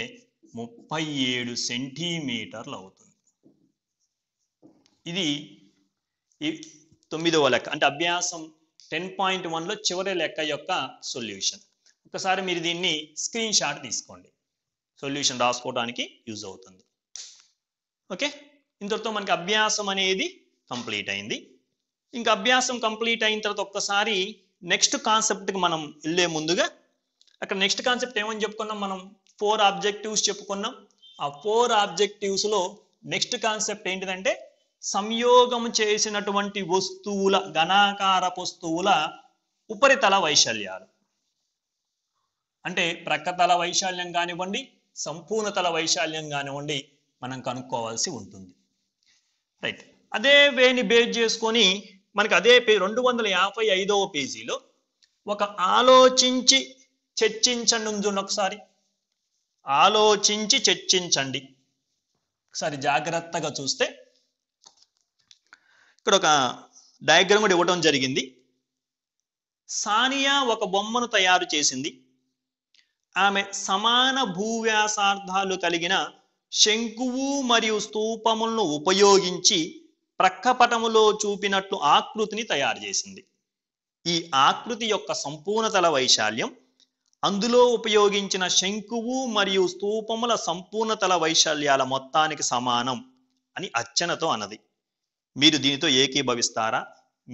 ముప్పై ఏడు సెంటీమీటర్లు అవుతుంది ఇది తొమ్మిదవ లెక్క అంటే అభ్యాసం టెన్ పాయింట్ వన్లో చివరి లెక్క యొక్క సొల్యూషన్ ఒకసారి మీరు దీన్ని స్క్రీన్ షాట్ తీసుకోండి సొల్యూషన్ రాసుకోవడానికి యూజ్ అవుతుంది ఓకే ఇంతటితో మనకి అభ్యాసం అనేది కంప్లీట్ అయింది ఇంకా అభ్యాసం కంప్లీట్ అయిన తర్వాత ఒక్కసారి నెక్స్ట్ కాన్సెప్ట్కి మనం వెళ్ళే ముందుగా అక్కడ నెక్స్ట్ కాన్సెప్ట్ ఏమని చెప్పుకున్నాం మనం ఫోర్ ఆబ్జెక్టివ్స్ చెప్పుకున్నాం ఆ ఫోర్ ఆబ్జెక్టివ్స్లో నెక్స్ట్ కాన్సెప్ట్ ఏంటిదంటే సంయోగము చేసినటువంటి వస్తువుల ఘనాకార వస్తువుల ఉపరితల వైశాల్యాలు అంటే ప్రక్కతల వైశాల్యం కానివ్వండి సంపూర్ణతల వైశాల్యం కానివ్వండి మనం కనుక్కోవాల్సి ఉంటుంది రైట్ అదే వేని బేజ్ చేసుకొని మనకు అదే రెండు వందల యాభై ఐదవ పేజీలో ఒక ఆలోచించి చర్చించండి ఉంది ఒకసారి ఆలోచించి చర్చించండి ఒకసారి జాగ్రత్తగా చూస్తే ఇక్కడ ఒక డయాగ్రామ్ కూడా ఇవ్వడం జరిగింది సానియా ఒక బొమ్మను తయారు చేసింది ఆమె సమాన భూవ్యాసార్థాలు కలిగిన శంకువు మరియు స్తూపములను ఉపయోగించి ప్రక్కపటములో చూపినట్లు ఆకృతిని తయారు చేసింది ఈ ఆకృతి యొక్క సంపూర్ణతల వైశాల్యం అందులో ఉపయోగించిన శంకువు మరియు స్తూపముల సంపూర్ణతల వైశాల్యాల మొత్తానికి సమానం అని అర్చనతో అన్నది మీరు దీనితో ఏకీభవిస్తారా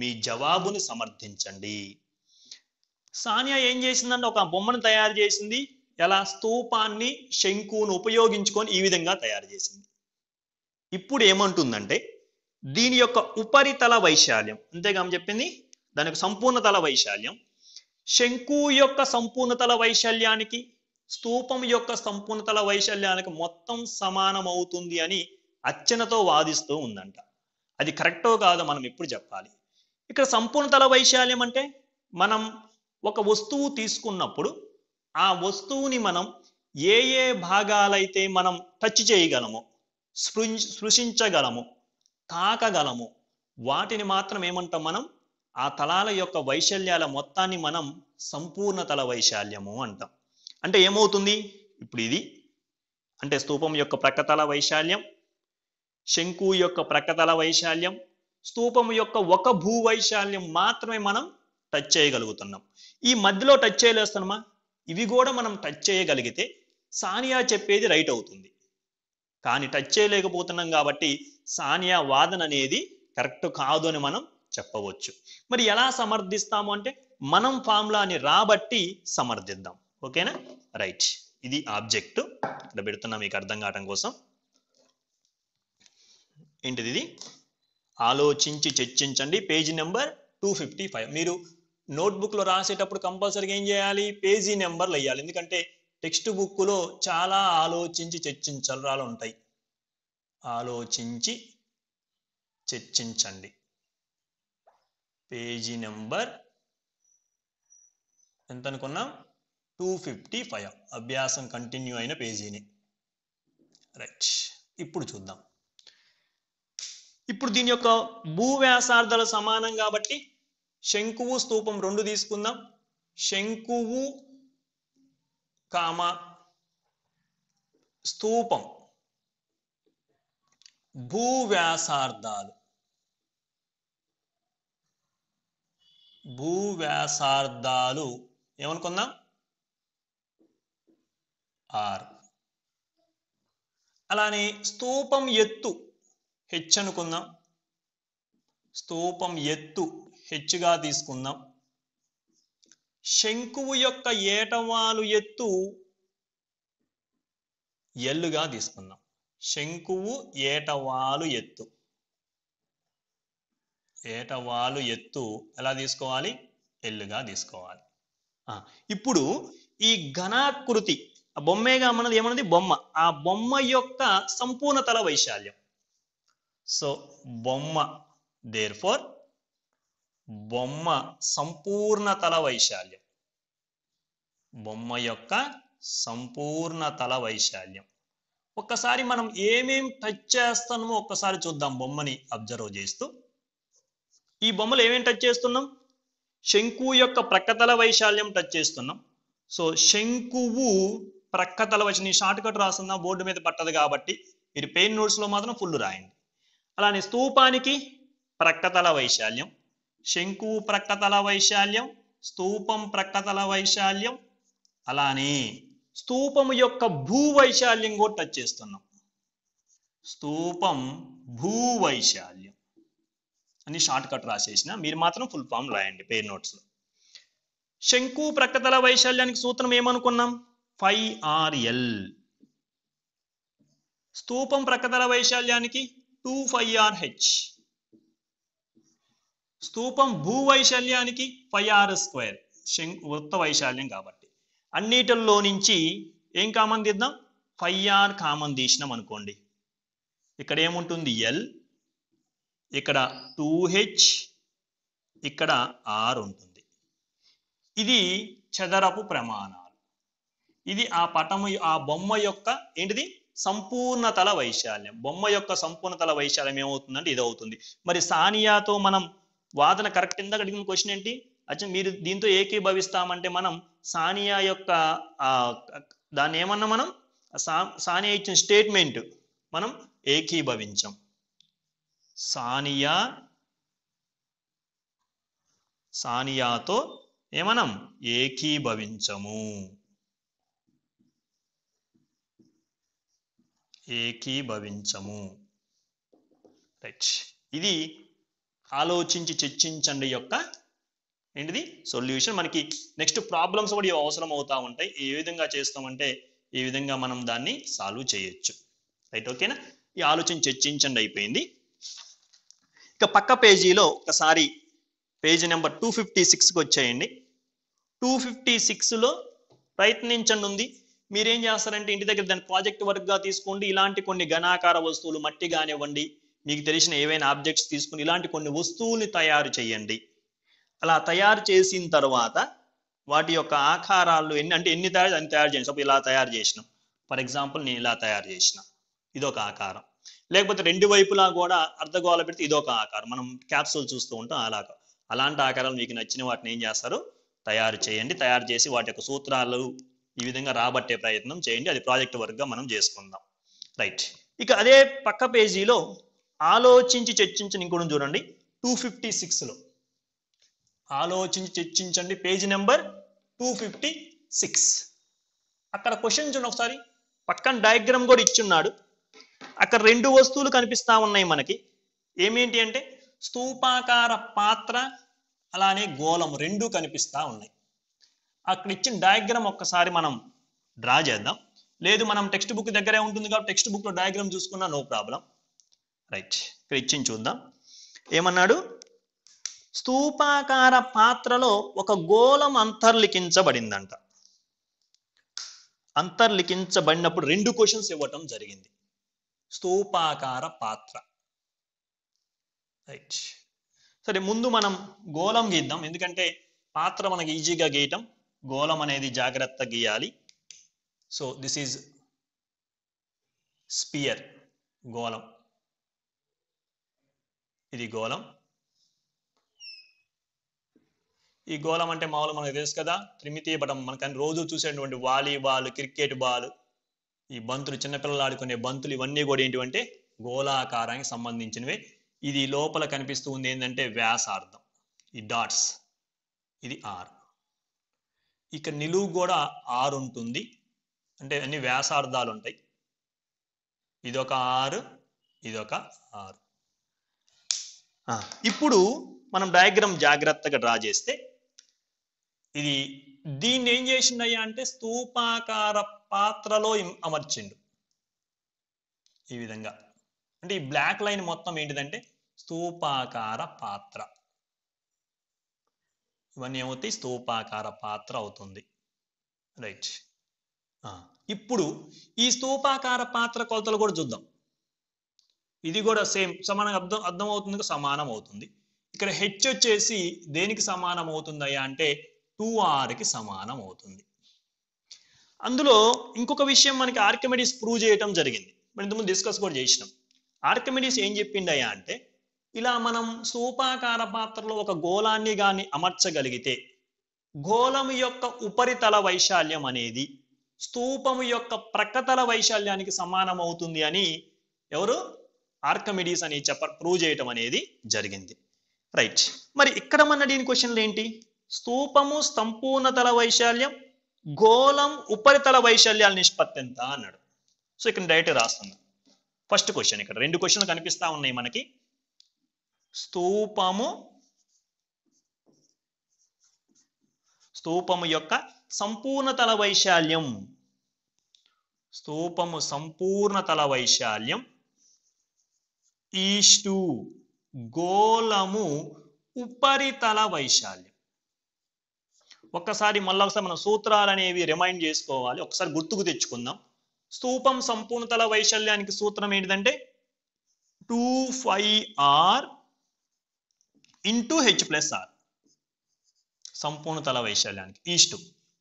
మీ జవాబుని సమర్థించండి సానియా ఏం చేసిందంటే ఒక బొమ్మను తయారు చేసింది ఎలా స్తూపాన్ని శంకును ఉపయోగించుకొని ఈ విధంగా తయారు చేసింది ఇప్పుడు ఏమంటుందంటే దీని యొక్క ఉపరితల వైశాల్యం అంతేగా చెప్పింది దాని యొక్క సంపూర్ణతల వైశాల్యం శంకు యొక్క సంపూర్ణతల వైశాల్యానికి స్తూపం యొక్క సంపూర్ణతల వైశాల్యానికి మొత్తం సమానం అవుతుంది అని అచ్చనతో వాదిస్తూ ఉందంట అది కరెక్టో కాదో మనం ఎప్పుడు చెప్పాలి ఇక్కడ సంపూర్ణతల వైశాల్యం అంటే మనం ఒక వస్తువు తీసుకున్నప్పుడు ఆ వస్తువుని మనం ఏ ఏ భాగాలైతే మనం టచ్ చేయగలము స్పృశించగలము తాకగలము వాటిని మాత్రం ఏమంటాం మనం ఆ తలాల యొక్క వైశల్యాల మొత్తాన్ని మనం సంపూర్ణ తల వైశాల్యము అంటాం అంటే ఏమవుతుంది ఇప్పుడు ఇది అంటే స్థూపం యొక్క ప్రక్కతల వైశాల్యం శంకు యొక్క ప్రకతల వైశాల్యం స్థూపం యొక్క ఒక భూ వైశాల్యం మాత్రమే మనం టచ్ చేయగలుగుతున్నాం ఈ మధ్యలో టచ్ చేయలేస్తున్నామా ఇవి కూడా మనం టచ్ చేయగలిగితే సానియా చెప్పేది రైట్ అవుతుంది కానీ టచ్ చేయలేకపోతున్నాం కాబట్టి సానియా వాదన అనేది కరెక్ట్ కాదు అని మనం చెప్పవచ్చు మరి ఎలా సమర్థిస్తాము అంటే మనం ఫార్ములాని రాబట్టి సమర్థిద్దాం ఓకేనా రైట్ ఇది ఆబ్జెక్ట్ ఇక్కడ పెడుతున్నాం మీకు అర్థం కావటం కోసం ఏంటిది ఇది ఆలోచించి చర్చించండి page number two fifty five మీరు నోట్బుక్లో రాసేటప్పుడు కంపల్సరీగా ఏం చేయాలి పేజీ నెంబర్లు వేయాలి ఎందుకంటే టెక్స్ట్ బుక్లో చాలా ఆలోచించి చర్చించరాలు ఉంటాయి ఆలోచించి చర్చించండి పేజీ నెంబర్ ఎంత అనుకున్నాం టూ ఫిఫ్టీ ఫైవ్ అభ్యాసం కంటిన్యూ అయిన పేజీని రైట్ ఇప్పుడు చూద్దాం ఇప్పుడు దీని యొక్క భూ వ్యాసార్థాల సమానం కాబట్టి శంకువు స్తూపం రెండు తీసుకుందాం శంకువు కామ స్థూపం భూ వ్యాసార్థాలు భూ వ్యాసార్థాలు ఏమనుకుందాం ఆర్ అలానే స్థూపం ఎత్తు హెచ్ అనుకుందాం స్తూపం ఎత్తు హెచ్గా తీసుకుందాం శంకువు యొక్క ఏటవాలు ఎత్తు ఎల్లుగా తీసుకుందాం శంకువు ఏటవాలు ఎత్తు ఏటవాలు ఎత్తు ఎలా తీసుకోవాలి ఎల్లుగా తీసుకోవాలి ఇప్పుడు ఈ ఘనాకృతి బొమ్మేగా మనది ఏమన్నది బొమ్మ ఆ బొమ్మ యొక్క సంపూర్ణ తల వైశాల్యం సో బొమ్మ దేర్ ఫోర్ బొమ్మ సంపూర్ణతల వైశాల్యం బొమ్మ యొక్క సంపూర్ణతల వైశాల్యం ఒక్కసారి మనం ఏమేం టచ్ చేస్తున్నామో ఒక్కసారి చూద్దాం బొమ్మని అబ్జర్వ్ చేస్తూ ఈ బొమ్మలు ఏమేం టచ్ చేస్తున్నాం శంకు యొక్క ప్రక్కతల వైశాల్యం టచ్ చేస్తున్నాం సో శంకువు ప్రక్కతల వైశాల్యం షార్ట్ కట్ రాస్తున్నా బోర్డు మీద పట్టదు కాబట్టి మీరు పెయిన్ నోట్స్లో మాత్రం ఫుల్ రాయండి అలానే స్తూపానికి ప్రక్కతల వైశాల్యం శంకు ప్రక్కతల వైశాల్యం స్తూపం ప్రక్కతల వైశాల్యం అలానే స్థూపం యొక్క భూ వైశాల్యం కూడా టచ్ చేస్తున్నాం స్తూపం భూ వైశాల్యం అని షార్ట్ కట్ రాసేసిన మీరు మాత్రం ఫుల్ ఫామ్ రాయండి పేరు నోట్స్లో శంకు ప్రక్కతల వైశాల్యానికి సూత్రం ఏమనుకున్నాం ఫైఆర్ఎల్ స్థూపం స్తూపం ప్రక్కతల వైశాల్యానికి టూ ఫై ఆర్ హెచ్ స్థూపం భూ వైశాల్యానికి ఫై ఆర్ స్క్వేర్ వృత్త వైశాల్యం కాబట్టి అన్నిటిల్లో నుంచి ఏం కామన్ తీద్దాం ఫై ఆర్ కామన్ తీసినాం అనుకోండి ఇక్కడ ఏముంటుంది ఎల్ ఇక్కడ టూ హెచ్ ఇక్కడ ఆర్ ఉంటుంది ఇది చదరపు ప్రమాణాలు ఇది ఆ పటము ఆ బొమ్మ యొక్క ఏంటిది సంపూర్ణతల వైశాల్యం బొమ్మ యొక్క సంపూర్ణతల వైశాల్యం ఏమవుతుందంటే ఇది అవుతుంది మరి సానియాతో మనం వాదన కరెక్ట్ ఇందాక అడిగిన క్వశ్చన్ ఏంటి అచ్చా మీరు దీంతో ఏకీభవిస్తామంటే మనం సానియా యొక్క దాన్ని ఏమన్నా మనం సానియా ఇచ్చిన స్టేట్మెంట్ మనం ఏకీభవించాం సానియా సానియాతో ఏమనం ఏకీభవించము ఏకీభవించము రైట్ ఇది ఆలోచించి చర్చించండి యొక్క ఏంటిది సొల్యూషన్ మనకి నెక్స్ట్ ప్రాబ్లమ్స్ కూడా అవసరం అవుతా ఉంటాయి ఏ విధంగా చేస్తామంటే ఈ విధంగా మనం దాన్ని సాల్వ్ చేయొచ్చు రైట్ ఓకేనా ఈ ఆలోచన చర్చించండి అయిపోయింది ఇక పక్క పేజీలో ఒకసారి పేజీ నెంబర్ టూ ఫిఫ్టీ సిక్స్కి వచ్చేయండి టూ ఫిఫ్టీ సిక్స్లో ప్రయత్నించండి ఉంది మీరేం చేస్తారంటే ఇంటి దగ్గర దాన్ని ప్రాజెక్ట్ వర్క్గా తీసుకోండి ఇలాంటి కొన్ని ఘనాకార వస్తువులు మట్టి కానివ్వండి మీకు తెలిసిన ఏవైనా ఆబ్జెక్ట్స్ తీసుకుని ఇలాంటి కొన్ని వస్తువుల్ని తయారు చేయండి అలా తయారు చేసిన తర్వాత వాటి యొక్క ఆకారాలు ఎన్ని అంటే ఎన్ని తయారు అన్ని తయారు చేయండి సపోజ్ ఇలా తయారు చేసినాం ఫర్ ఎగ్జాంపుల్ నేను ఇలా తయారు చేసిన ఇదొక ఆకారం లేకపోతే రెండు వైపులా కూడా అర్ధగోళ పెడితే ఇదొక ఆకారం మనం క్యాప్సూల్ చూస్తూ ఉంటాం అలా అలాంటి ఆకారాలు మీకు నచ్చిన వాటిని ఏం చేస్తారు తయారు చేయండి తయారు చేసి వాటి యొక్క సూత్రాలు ఈ విధంగా రాబట్టే ప్రయత్నం చేయండి అది ప్రాజెక్ట్ వర్క్గా మనం చేసుకుందాం రైట్ ఇక అదే పక్క పేజీలో ఆలోచించి చర్చించిన ఇంకోటి చూడండి టూ ఫిఫ్టీ సిక్స్లో ఆలోచించి చర్చించండి page number two fifty six అక్కడ క్వశ్చన్ చూడండి ఒకసారి పక్కన డయాగ్రామ్ కూడా ఇచ్చున్నాడు అక్కడ రెండు వస్తువులు కనిపిస్తూ ఉన్నాయి మనకి ఏమేంటి అంటే స్తూపాకార పాత్ర అలానే గోళం రెండు కనిపిస్తూ ఉన్నాయి అక్కడ ఇచ్చిన డయాగ్రామ్ ఒక్కసారి మనం డ్రా చేద్దాం లేదు మనం టెక్స్ట్ బుక్ దగ్గరే ఉంటుంది కాబట్టి టెక్స్ట్ బుక్లో డయాగ్రామ్ చూసుకున్నా నో ప్రాబ్లం రైట్ ఇక్కడ ఇచ్చింది చూద్దాం ఏమన్నాడు స్థూపాకార పాత్రలో ఒక గోళం అంతర్లిఖించబడిందంట అంతర్లిఖించబడినప్పుడు రెండు క్వశ్చన్స్ ఇవ్వటం జరిగింది స్థూపాకార పాత్ర రైట్ సరే ముందు మనం గోళం గీద్దాం ఎందుకంటే పాత్ర మనకి ఈజీగా గీయటం గోళం అనేది జాగ్రత్త గీయాలి సో దిస్ ఈజ్ స్పియర్ గోళం ఇది గోళం ఈ గోళం అంటే మామూలు మనకు తెలుసు కదా త్రిమితీయ పటం మనకని రోజు చూసేటువంటి వాలీబాల్ క్రికెట్ బాల్ ఈ బంతులు చిన్నపిల్లలు ఆడుకునే బంతులు ఇవన్నీ కూడా ఏంటంటే గోళాకారానికి సంబంధించినవి ఇది లోపల కనిపిస్తూ ఉంది ఏంటంటే వ్యాసార్థం ఈ డాట్స్ ఇది ఆర్ ఇక్కడ నిలువు కూడా ఆరు ఉంటుంది అంటే అన్ని వ్యాసార్థాలు ఉంటాయి ఇదొక ఆరు ఇదొక ఆరు ఇప్పుడు మనం డయాగ్రామ్ జాగ్రత్తగా డ్రా చేస్తే ఇది దీన్ని ఏం చేసిండయ్యా అంటే స్థూపాకార పాత్రలో అమర్చిండు ఈ విధంగా అంటే ఈ బ్లాక్ లైన్ మొత్తం ఏంటిదంటే స్థూపాకార పాత్ర ఇవన్నీ ఏమవుతాయి స్థూపాకార పాత్ర అవుతుంది రైట్ ఇప్పుడు ఈ స్థూపాకార పాత్ర కొలతలు కూడా చూద్దాం ఇది కూడా సేమ్ సమానం అర్థం అర్థం అవుతుంది సమానం అవుతుంది ఇక్కడ హెచ్ వచ్చేసి దేనికి సమానం అవుతుందయ్యా అంటే టూ ఆర్కి సమానం అవుతుంది అందులో ఇంకొక విషయం మనకి ఆర్కిమెడిస్ ప్రూవ్ చేయటం జరిగింది మనం ఇంతకుముందు డిస్కస్ కూడా చేసినాం ఆర్కిమెడిస్ ఏం చెప్పిండయ్యా అంటే ఇలా మనం స్థూపాకార పాత్రలో ఒక గోళాన్ని గాని అమర్చగలిగితే గోళం యొక్క ఉపరితల వైశాల్యం అనేది స్థూపము యొక్క ప్రక్కతల వైశాల్యానికి సమానం అవుతుంది అని ఎవరు ఆర్కమిడీస్ అని చెప్ప ప్రూవ్ చేయటం అనేది జరిగింది రైట్ మరి ఇక్కడ మన దీని క్వశ్చన్లు ఏంటి స్థూపము సంపూర్ణతల వైశాల్యం గోళం ఉపరితల వైశాల్యాల నిష్పత్తి ఎంత అన్నాడు సో ఇక్కడ డైరెక్ట్ రాస్తుంది ఫస్ట్ క్వశ్చన్ ఇక్కడ రెండు క్వశ్చన్లు కనిపిస్తా ఉన్నాయి మనకి స్థూపము స్థూపము యొక్క సంపూర్ణతల వైశాల్యం స్థూపము సంపూర్ణతల వైశాల్యం ఈస్టు గోళము ఉపరితల వైశాల్యం ఒక్కసారి మళ్ళీ ఒకసారి మన సూత్రాలు అనేవి రిమైండ్ చేసుకోవాలి ఒకసారి గుర్తుకు తెచ్చుకుందాం స్థూపం సంపూర్ణతల వైశాల్యానికి సూత్రం ఏంటిదంటే two five R into H plus R సంపూర్ణ తల వైశాల్యానికి ఈస్టు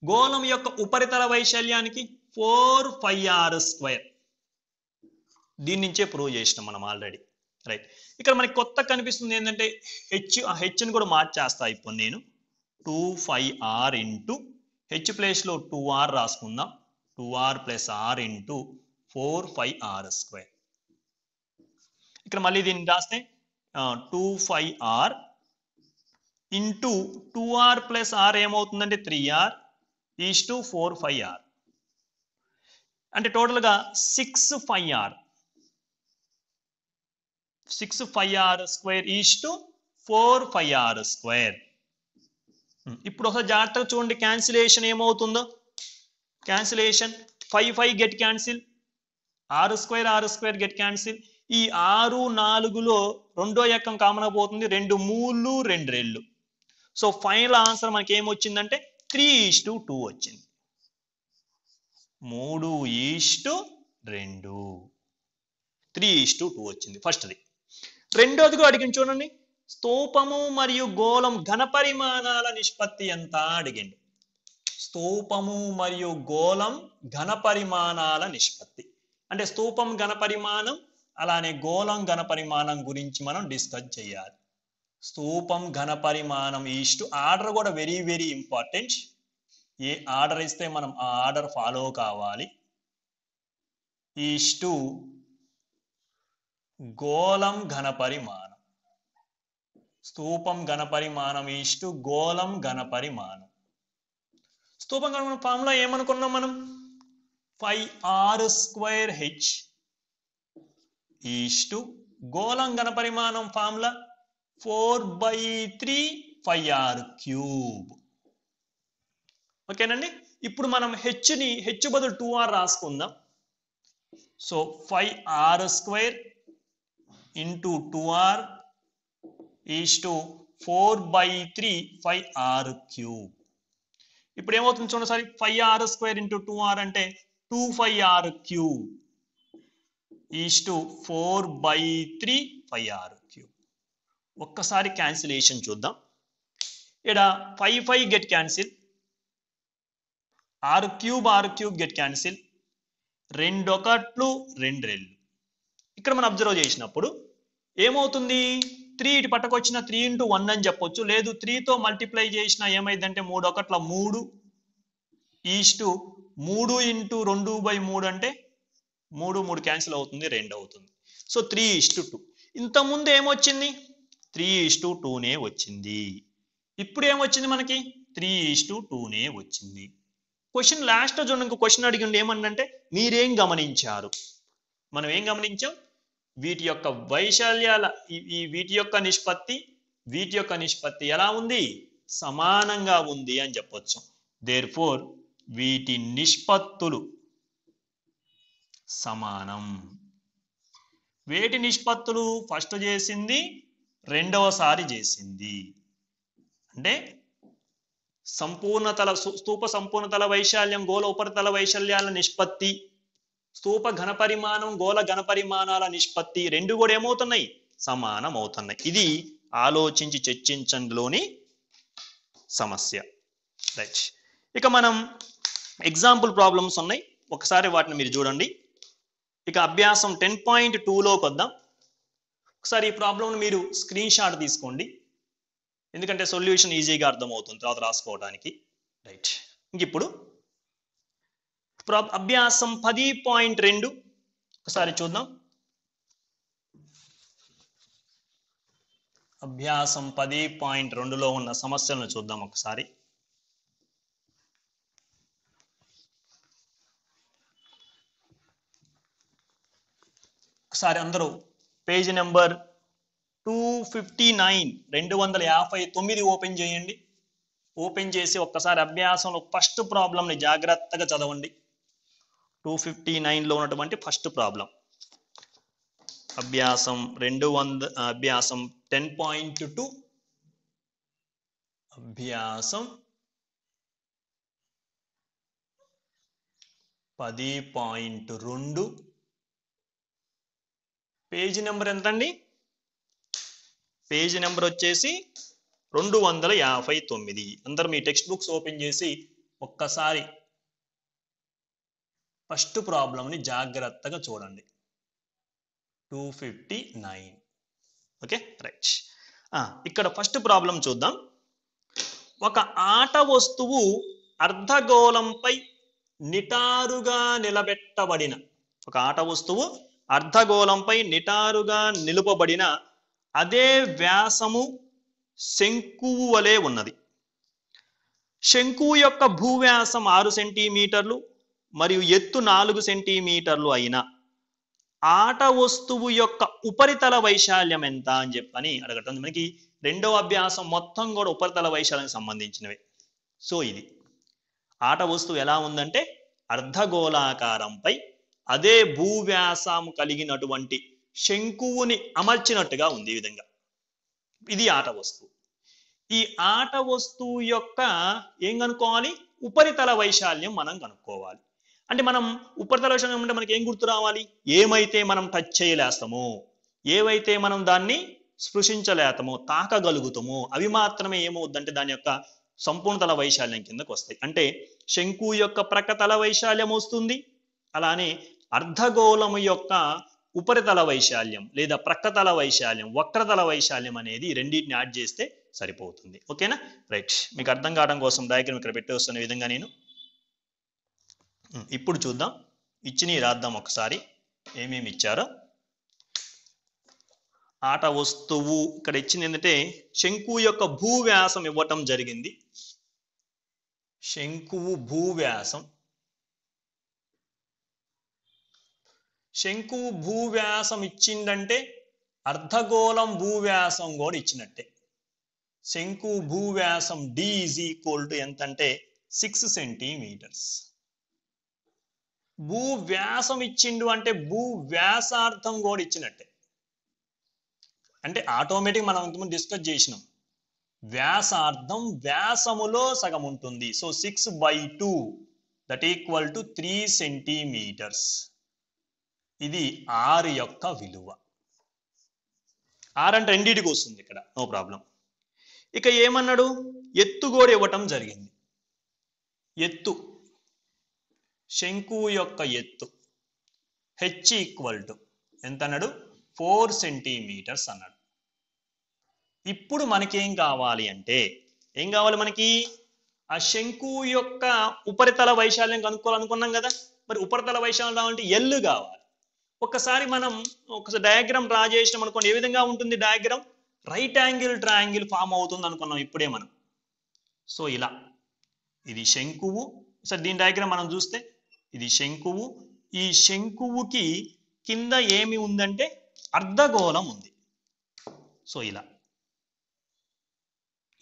గోళం యొక్క ఉపరితల వైశాల్యానికి ఫోర్ ఫైవ్ ఆర్ స్క్వేర్ దీని నుంచే ప్రూవ్ చేసినాం మనం ఆల్రెడీ రైట్ ఇక్కడ మనకి కొత్త కనిపిస్తుంది ఏంటంటే హెచ్ హెచ్ హెచ్ని కూడా మార్చేస్తా ఇప్పుడు నేను two five R into H ప్లేస్లో టూ ఆర్ రాసుకుందాం two R plus R into four five R square ఇక్కడ మళ్ళీ దీన్ని రాస్తే two five R into two R plus R ఏమవుతుందంటే three R is to four five R అంటే టోటల్గా six five R six five R square is to four five R square ఇప్పుడు ఒకసారి జాగ్రత్తగా చూడండి క్యాన్సిలేషన్ ఏమవుతుందో cancellation five five get cancel ఆరు square ఆరు స్క్వేర్ గెట్ క్యాన్సిల్ ఈ ఆరు నాలుగులో రెండో ఎక్కం కామన్ అయిపోతుంది రెండు మూలు రెండు రెళ్ళు సో ఫైనల్ ఆన్సర్ మనకి ఏమొచ్చిందంటే త్రీ ఈస్టు టూ వచ్చింది మూడు ఈస్టు రెండు త్రీ ఈస్టు టూ వచ్చింది ఫస్ట్ది రెండోదిగా అడిగింది చూడండి స్తూపము మరియు గోళం ఘనపరిమాణాల నిష్పత్తి ఎంత అడిగింది స్తూపము మరియు గోళం పరిమాణాల నిష్పత్తి అంటే స్తూపం ఘనపరిమాణం అలానే గోళం ఘనపరిమాణం గురించి మనం డిస్కస్ చేయాలి స్థూపం ఘనపరిమాణం పరిమాణం ఇష్టు ఆర్డర్ కూడా వెరీ వెరీ ఇంపార్టెంట్ ఏ ఆర్డర్ ఇస్తే మనం ఆ ఆర్డర్ ఫాలో కావాలి ఈస్టు ఇష్టు గోళం ఘనపరిమాణం స్థూపం ఘనపరిమాణం ఈ ఇష్టు గోళం ఘనపరిమాణం స్థూపం ఘన ఫామ్లో ఏమనుకున్నాం మనం ఫైవ్ ఆర్ స్క్వేర్ హెచ్ ఈస్టు గోళం ఘనపరిమాణం formula four by three five R cube ఓకేనండి ఇప్పుడు మనం హెచ్ని హెచ్ బదులు టూ ఆర్ రాసుకుందాం so five R square into two R is to four by three five R cube ఇప్పుడు ఏమవుతుంది చూడండి sir five R square into two R అంటే two five R cube is to four by three five R ఒక్కసారి cancellation చూద్దాం ఇక్కడ five five get cancel ఆరు cube ఆరు cube get cancel రెండు ఒకట్లు రెండు రెళ్ళు ఇక్కడ మనం అబ్జర్వ్ చేసినప్పుడు ఏమవుతుంది త్రీ ఇటు పట్టకొచ్చిన త్రీ ఇంటూ వన్ అని చెప్పొచ్చు లేదు త్రీతో మల్టిప్లై చేసిన ఏమైందంటే మూడు ఒకట్ల మూడు ఈస్టు మూడు ఇంటూ రెండు బై మూడు అంటే మూడు మూడు క్యాన్సిల్ అవుతుంది రెండు అవుతుంది సో త్రీ ఇస్టు టూ ఇంతకుముందు ఏమొచ్చింది త్రీ ఈస్ టూనే వచ్చింది ఇప్పుడు ఏమొచ్చింది మనకి త్రీ ఈస్ టూనే వచ్చింది క్వశ్చన్ లాస్ట్ చూడండి ఇంకో క్వశ్చన్ అడిగి ఉండి ఏమన్నంటే మీరేం గమనించారు మనం ఏం గమనించాం వీటి యొక్క వైశాల్యాల ఈ వీటి యొక్క నిష్పత్తి వీటి యొక్క నిష్పత్తి ఎలా ఉంది సమానంగా ఉంది అని చెప్పొచ్చు దేర్ ఫోర్ వీటి నిష్పత్తులు సమానం వేటి నిష్పత్తులు ఫస్ట్ చేసింది రెండవసారి చేసింది అంటే సంపూర్ణతల స్థూప సంపూర్ణతల వైశాల్యం గోల ఉపరితల వైశాల్యాల నిష్పత్తి స్థూప ఘనపరిమాణం గోల ఘనపరిమాణాల నిష్పత్తి రెండు కూడా ఏమవుతున్నాయి సమానం అవుతున్నాయి ఇది ఆలోచించి చర్చించడంలోని సమస్య రైట్ ఇక మనం ఎగ్జాంపుల్ ప్రాబ్లమ్స్ ఉన్నాయి ఒకసారి వాటిని మీరు చూడండి ఇక అభ్యాసం టెన్ పాయింట్ టూలోకి వద్దాం ఒకసారి ఈ ప్రాబ్లంను మీరు స్క్రీన్ షాట్ తీసుకోండి ఎందుకంటే సొల్యూషన్ ఈజీగా అర్థమవుతుంది తర్వాత రాసుకోవడానికి రైట్ ఇప్పుడు అభ్యాసం పది పాయింట్ రెండు ఒకసారి చూద్దాం అభ్యాసం పది పాయింట్ రెండులో ఉన్న సమస్యలను చూద్దాం ఒకసారి ఒకసారి అందరూ page number two fifty nine రెండు వందల యాభై తొమ్మిది ఓపెన్ చేయండి ఓపెన్ చేసి ఒక్కసారి అభ్యాసంలో ఫస్ట్ ప్రాబ్లంని జాగ్రత్తగా చదవండి టూ ఫిఫ్టీ నైన్లో ఉన్నటువంటి ఫస్ట్ ప్రాబ్లం అభ్యాసం రెండు వంద అభ్యాసం టెన్ పాయింట్ టూ అభ్యాసం పది పాయింట్ రెండు పేజీ నెంబర్ ఎంతండి పేజీ నెంబర్ వచ్చేసి రెండు వందల యాభై తొమ్మిది అందరు మీ టెక్స్ట్ బుక్స్ ఓపెన్ చేసి ఒక్కసారి ఫస్ట్ ప్రాబ్లంని జాగ్రత్తగా చూడండి two fifty nine okay right ఇక్కడ ఫస్ట్ ప్రాబ్లం చూద్దాం ఒక ఆట వస్తువు అర్ధగోళంపై నిటారుగా నిలబెట్టబడిన ఒక ఆట వస్తువు అర్ధగోళంపై నిటారుగా నిలుపబడిన అదే వ్యాసము శంకువు వలె ఉన్నది శంకువు యొక్క భూవ్యాసం ఆరు సెంటీమీటర్లు మరియు ఎత్తు నాలుగు సెంటీమీటర్లు అయిన ఆట వస్తువు యొక్క ఉపరితల వైశాల్యం ఎంత అని చెప్పని అడగటం మనకి రెండవ అభ్యాసం మొత్తం కూడా ఉపరితల వైశాల్యానికి సంబంధించినవి సో ఇది ఆట వస్తువు ఎలా ఉందంటే అర్ధగోళాకారంపై అదే వ్యాసం కలిగినటువంటి శంకువుని అమర్చినట్టుగా ఉంది ఈ విధంగా ఇది ఆట వస్తువు ఈ ఆట వస్తువు యొక్క ఏం కనుక్కోవాలి ఉపరితల వైశాల్యం మనం కనుక్కోవాలి అంటే మనం ఉపరితల వైశాల్యం అంటే మనకి ఏం గుర్తు రావాలి ఏమైతే మనం టచ్ చేయలేస్తామో ఏవైతే మనం దాన్ని స్పృశించలేతమో తాకగలుగుతామో అవి మాత్రమే ఏమవుద్దంటే దాని యొక్క సంపూర్ణతల వైశాల్యం కిందకు వస్తాయి అంటే శంకు యొక్క ప్రకతల వైశాల్యం వస్తుంది అలానే అర్ధగోళము యొక్క ఉపరితల వైశాల్యం లేదా ప్రక్కతల వైశాల్యం వక్రతల వైశాల్యం అనేది రెండింటిని యాడ్ చేస్తే సరిపోతుంది ఓకేనా రైట్ మీకు అర్థం కావడం కోసం డయాగ్రామ్ ఇక్కడ వస్తున్న విధంగా నేను ఇప్పుడు చూద్దాం ఇచ్చినవి రాద్దాం ఒకసారి ఏమేమి ఇచ్చారో ఆట వస్తువు ఇక్కడ ఇచ్చింది ఏంటంటే శంకు యొక్క భూవ్యాసం ఇవ్వటం జరిగింది శంకువు భూవ్యాసం శంకు భూవ్యాసం ఇచ్చిందంటే అర్ధగోళం భూవ్యాసం కూడా ఇచ్చినట్టే శంకు భూవ్యాసం డి ఈజ్ ఈక్వల్ టు ఎంత అంటే సిక్స్ సెంటీమీటర్స్ భూవ్యాసం ఇచ్చిండు అంటే భూవ్యాసార్థం కూడా ఇచ్చినట్టే అంటే ఆటోమేటిక్ మనం ఇంతకుముందు డిస్కస్ చేసినాం వ్యాసార్థం వ్యాసములో సగం ఉంటుంది so six by two that equal to three centimetres ఇది ఆరు యొక్క విలువ ఆరు అంటే రెండింటికి వస్తుంది ఇక్కడ నో ప్రాబ్లం ఇక ఏమన్నాడు ఎత్తుగోడ ఇవ్వటం జరిగింది ఎత్తు శంకు యొక్క ఎత్తు హెచ్ ఈక్వల్ టు ఎంత అన్నాడు ఫోర్ సెంటీమీటర్స్ అన్నాడు ఇప్పుడు మనకేం కావాలి అంటే ఏం కావాలి మనకి ఆ శంకు యొక్క ఉపరితల వైశాల్యం కనుక్కోవాలనుకున్నాం కదా మరి ఉపరితల వైశాల్యం రావాలంటే ఎల్లు కావాలి ఒకసారి మనం ఒకసారి డయాగ్రామ్ డ్రా చేసినాం అనుకోండి ఏ విధంగా ఉంటుంది diagram right angle triangle form అవుతుంది అనుకున్నాం ఇప్పుడే మనం సో ఇలా ఇది శంకువు సార్ దీని డయాగ్రామ్ మనం చూస్తే ఇది శంకువు ఈ శంకువుకి కింద ఏమి ఉందంటే అర్ధగోళం ఉంది సో ఇలా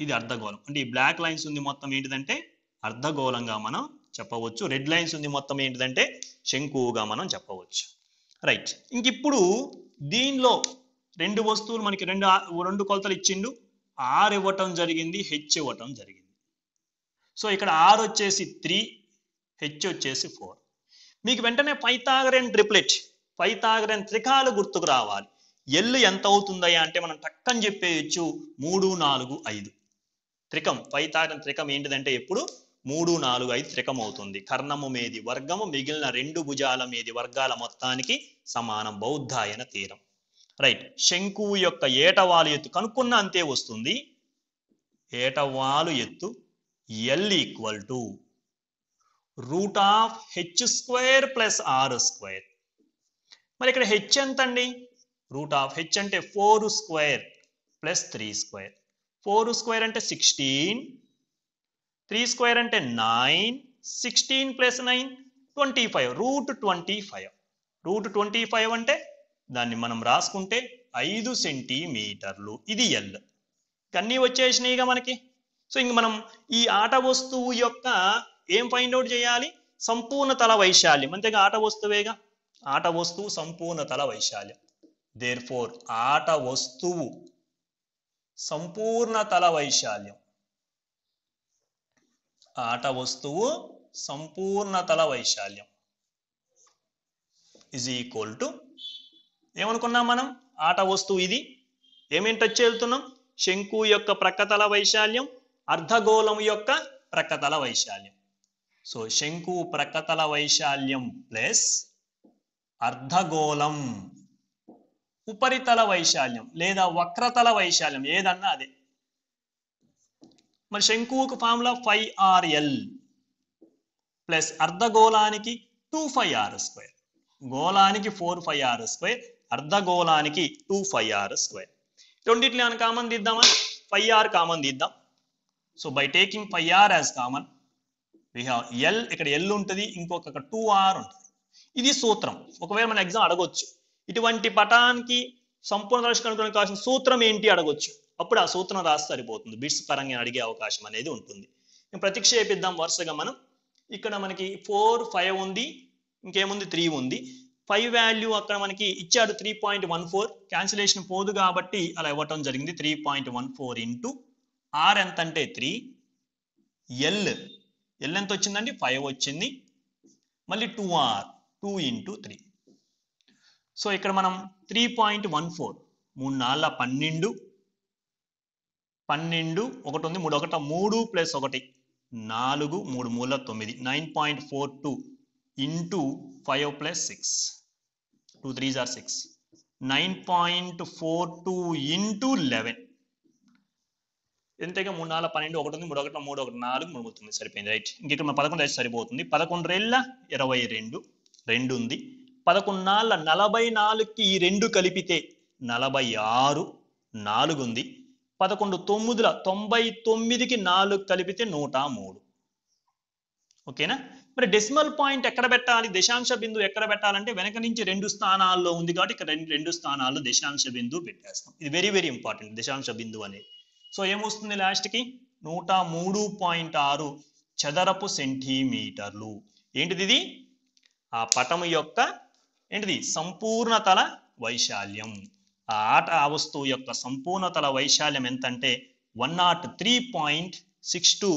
ఇది అర్ధగోళం అంటే ఈ బ్లాక్ లైన్స్ ఉంది మొత్తం ఏంటిదంటే అర్ధగోళంగా మనం చెప్పవచ్చు రెడ్ లైన్స్ ఉంది మొత్తం ఏంటిదంటే శంకువుగా మనం చెప్పవచ్చు రైట్ ఇంక ఇప్పుడు దీనిలో రెండు వస్తువులు మనకి రెండు రెండు కొలతలు ఇచ్చిండు ఆర్ ఇవ్వటం జరిగింది హెచ్ ఇవ్వటం జరిగింది సో ఇక్కడ ఆర్ వచ్చేసి త్రీ హెచ్ వచ్చేసి ఫోర్ మీకు వెంటనే పైతాగరేన్ ట్రిప్లెట్ పైతాగరేన్ త్రికాలు గుర్తుకు రావాలి ఎల్ ఎంత అవుతుందయ్యా అంటే మనం టక్కని చెప్పేయచ్చు మూడు నాలుగు ఐదు త్రికం పైతాగరన్ త్రికం ఏంటిదంటే ఎప్పుడు మూడు నాలుగు ఐదు త్రికం అవుతుంది కర్ణము మీది వర్గము మిగిలిన రెండు భుజాల మీది వర్గాల మొత్తానికి సమానం బౌద్ధాయన తీరం రైట్ శంకువు యొక్క ఏటవాలు ఎత్తు కనుక్కున్న అంతే వస్తుంది ఏటవాలు ఎత్తు L equal to root of H square plus R square మరి ఇక్కడ హెచ్ ఎంత అండి రూట్ ఆఫ్ హెచ్ అంటే four square plus three square four square అంటే సిక్స్టీన్ త్రీ స్క్వేర్ అంటే nine sixteen plus nine twenty five root twenty five root twenty five అంటే దాన్ని మనం రాసుకుంటే ఐదు సెంటీమీటర్లు ఇది ఎల్ వచ్చేసినాయి వచ్చేసినాయిగా మనకి సో ఇంక మనం ఈ ఆట వస్తువు యొక్క ఏం ఫైండ్ అవుట్ చేయాలి సంపూర్ణ తల వైశాల్యం అంతేగా ఆట వస్తువేగా ఆట వస్తువు సంపూర్ణ తల వైశాల్యం దేర్ ఫోర్ ఆట వస్తువు సంపూర్ణ తల వైశాల్యం ఆట వస్తువు సంపూర్ణతల వైశాల్యం ఇజ్ ఈక్వల్ టు ఏమనుకున్నాం మనం ఆట వస్తువు ఇది ఏమేం టచ్ వెళ్తున్నాం శంకు యొక్క ప్రక్కతల వైశాల్యం అర్ధగోళం యొక్క ప్రక్కతల వైశాల్యం సో శంకు ప్రక్కతల వైశాల్యం ప్లస్ అర్ధగోళం ఉపరితల వైశాల్యం లేదా వక్రతల వైశాల్యం ఏదన్నా అదే మరి శంకువుకు formula five R L plus అర్ధగోళానికి టూ ఫైవ్ ఆర్ స్క్వేర్ గోళానికి ఫోర్ ఫైవ్ ఆర్ స్క్వేర్ అర్ధగోళానికి టూ ఫైవ్ ఆర్ స్క్వేర్ రెండింటిని అని కామన్ తీద్దామా ఫైవ్ ఆర్ కామన్ తీద్దాం so by taking five R as common we have L ఇక్కడ L ఉంటుంది ఇంకొక టూ ఆర్ ఉంటుంది ఇది సూత్రం ఒకవేళ మనం ఎగ్జామ్ అడగొచ్చు ఇటువంటి పటానికి సంపూర్ణ రాశి కనుక్కోవడానికి కావాల్సిన సూత్రం ఏంటి అడగొచ్చు అప్పుడు ఆ సూత్రం రాసి సరిపోతుంది బిట్స్ పరంగా అడిగే అవకాశం అనేది ఉంటుంది ప్రతిక్షేపిద్దాం వరుసగా మనం ఇక్కడ మనకి ఫోర్ ఫైవ్ ఉంది ఇంకేముంది త్రీ ఉంది ఫైవ్ వాల్యూ అక్కడ మనకి ఇచ్చాడు three point one four cancellation పోదు కాబట్టి అలా ఇవ్వటం జరిగింది three point one four into R ఎంత అంటే త్రీ ఎల్ ఎల్ ఎంత వచ్చిందండి ఫైవ్ వచ్చింది మళ్ళీ two R two into three so ఇక్కడ మనం త్రీ పాయింట్ వన్ ఫోర్ మూడు నాలుగు పన్నెండు పన్నెండు ఒకటి ఉంది మూడు ఒకట మూడు ప్లస్ ఒకటి నాలుగు మూడు మూల తొమ్మిది nine point four two into five plus six two threes R six nine point four two into eleven ఎంతగా మూడు నాలుగు పన్నెండు ఒకటి ఉంది మూడు ఒకటి మూడు ఒకటి నాలుగు మూడు అవుతుంది సరిపోయింది రైట్ ఇంక ఇక్కడ పదకొండు అయితే సరిపోతుంది పదకొండు రేళ్ళ ఇరవై రెండు రెండు ఉంది నాళ్ళ నలభై నాలుగుకి ఈ రెండు కలిపితే నలభై ఆరు నాలుగు ఉంది పదకొండు తొమ్మిదిల తొంభై తొమ్మిదికి నాలుగు కలిపితే నూట మూడు ఓకేనా మరి డెసిమల్ పాయింట్ ఎక్కడ పెట్టాలి దశాంశ బిందువు ఎక్కడ పెట్టాలంటే వెనక నుంచి రెండు స్థానాల్లో ఉంది కాబట్టి ఇక్కడ రెండు రెండు స్థానాల్లో దశాంశ బిందువు పెట్టేస్తాం ఇది వెరీ వెరీ ఇంపార్టెంట్ దశాంశ బిందువు అనేది సో ఏమొస్తుంది లాస్ట్కి నూట మూడు పాయింట్ ఆరు చదరపు సెంటీమీటర్లు ఏంటిది ఇది ఆ పటము యొక్క ఏంటిది సంపూర్ణతల వైశాల్యం ఆ ఆట ఆ వస్తువు యొక్క సంపూర్ణతల వైశాల్యం ఎంతంటే one not three point six two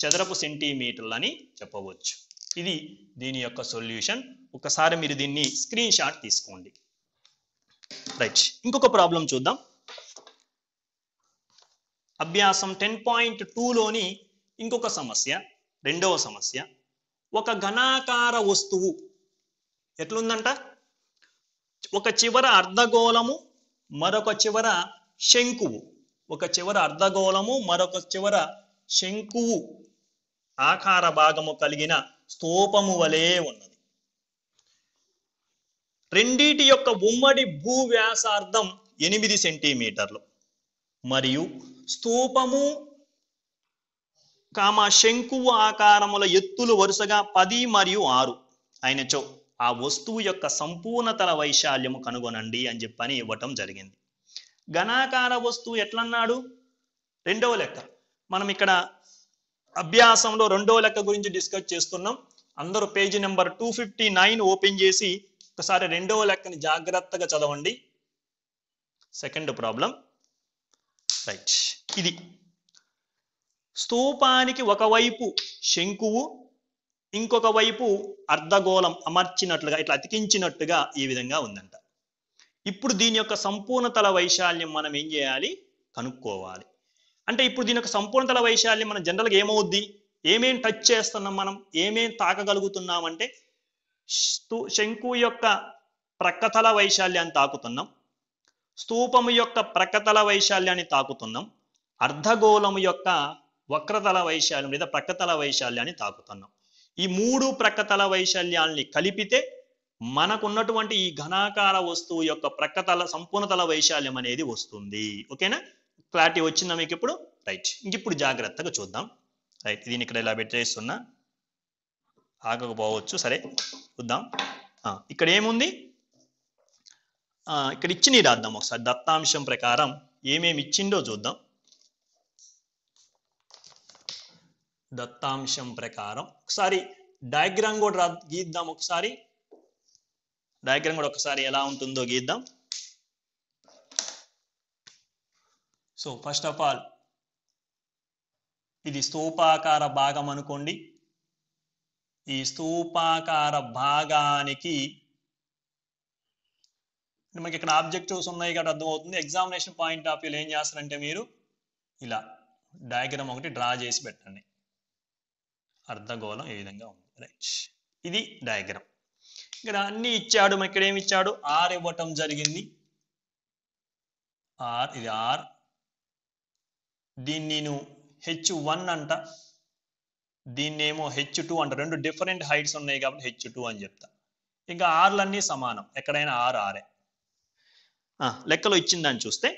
చదరపు సెంటీమీటర్లు అని చెప్పవచ్చు ఇది దీని యొక్క సొల్యూషన్ ఒకసారి మీరు దీన్ని స్క్రీన్ షాట్ తీసుకోండి రైట్ ఇంకొక ప్రాబ్లం చూద్దాం అభ్యాసం టెన్ పాయింట్ టూలోని ఇంకొక సమస్య రెండవ సమస్య ఒక ఘనాకార వస్తువు ఎట్లుందంట ఒక చివర అర్ధగోళము మరొక చివర శంకువు ఒక చివర అర్ధగోళము మరొక చివర శంకువు ఆకార భాగము కలిగిన స్తూపము వలె ఉన్నది రెండిటి యొక్క ఉమ్మడి భూ వ్యాసార్థం ఎనిమిది సెంటీమీటర్లు మరియు స్తూపము కామ శంకువు ఆకారముల ఎత్తులు వరుసగా పది మరియు ఆరు అయినచో ఆ వస్తువు యొక్క సంపూర్ణతల వైశాల్యము కనుగొనండి అని చెప్పని ఇవ్వటం జరిగింది ఘనాకార వస్తువు ఎట్లన్నాడు రెండవ లెక్క మనం ఇక్కడ అభ్యాసంలో రెండవ లెక్క గురించి డిస్కస్ చేస్తున్నాం అందరూ page number two fifty nine open చేసి ఒకసారి రెండవ లెక్కని జాగ్రత్తగా చదవండి సెకండ్ ప్రాబ్లం రైట్ ఇది స్థూపానికి ఒకవైపు శంకువు ఇంకొక వైపు అర్ధగోళం అమర్చినట్లుగా ఇట్లా అతికించినట్టుగా ఈ విధంగా ఉందంట ఇప్పుడు దీని యొక్క సంపూర్ణతల వైశాల్యం మనం ఏం చేయాలి కనుక్కోవాలి అంటే ఇప్పుడు దీని యొక్క సంపూర్ణతల వైశాల్యం మనం జనరల్గా ఏమవుద్ది ఏమేం టచ్ చేస్తున్నాం మనం ఏమేం తాకగలుగుతున్నాం అంటే శంకు యొక్క ప్రక్కతల వైశాల్యాన్ని తాకుతున్నాం స్తూపము యొక్క ప్రక్కతల వైశాల్యాన్ని తాకుతున్నాం అర్ధగోళము యొక్క వక్రతల వైశాల్యం లేదా ప్రక్కతల వైశాల్యాన్ని తాకుతున్నాం ఈ మూడు ప్రక్కతల వైశాల్యాల్ని కలిపితే మనకున్నటువంటి ఈ ఘనాకార వస్తువు యొక్క ప్రక్కతల సంపూర్ణతల వైశాల్యం అనేది వస్తుంది ఓకేనా క్లారిటీ వచ్చిందా మీకు ఇప్పుడు రైట్ ఇప్పుడు జాగ్రత్తగా చూద్దాం రైట్ దీన్ని ఇక్కడ ఇలా పెట్టేస్తున్నా ఆగకపోవచ్చు సరే చూద్దాం ఇక్కడ ఏముంది ఇక్కడ ఇచ్చిన రాద్దాం ఒకసారి దత్తాంశం ప్రకారం ఏమేమి ఇచ్చిండో చూద్దాం దత్తాంశం ప్రకారం ఒకసారి డయాగ్రామ్ కూడా గీద్దాం ఒకసారి డయాగ్రామ్ కూడా ఒకసారి ఎలా ఉంటుందో గీద్దాం సో ఫస్ట్ ఆఫ్ ఆల్ ఇది స్థూపాకార భాగం అనుకోండి ఈ స్థూపాకార భాగానికి మనకి ఇక్కడ ఆబ్జెక్టివ్స్ ఉన్నాయి కాబట్టి అర్థమవుతుంది ఎగ్జామినేషన్ పాయింట్ ఆఫ్ వ్యూలో ఏం చేస్తారంటే మీరు ఇలా డయాగ్రామ్ ఒకటి డ్రా చేసి పెట్టండి అర్ధగోళం ఏ విధంగా ఉంది రైట్ ఇది డయాగ్రామ్ ఇక్కడ అన్ని ఇచ్చాడు మన ఇక్కడ ఏమి ఇచ్చాడు ఆర్ ఇవ్వటం జరిగింది ఆర్ ఇది ఆర్ దీన్ని నేను హెచ్ వన్ అంట దీన్ని ఏమో హెచ్ టూ అంట రెండు డిఫరెంట్ హైట్స్ ఉన్నాయి కాబట్టి హెచ్ టూ అని చెప్తా ఇంకా ఆర్లన్నీ సమానం ఎక్కడైనా ఆర్ ఆరే లెక్కలో ఇచ్చిందని చూస్తే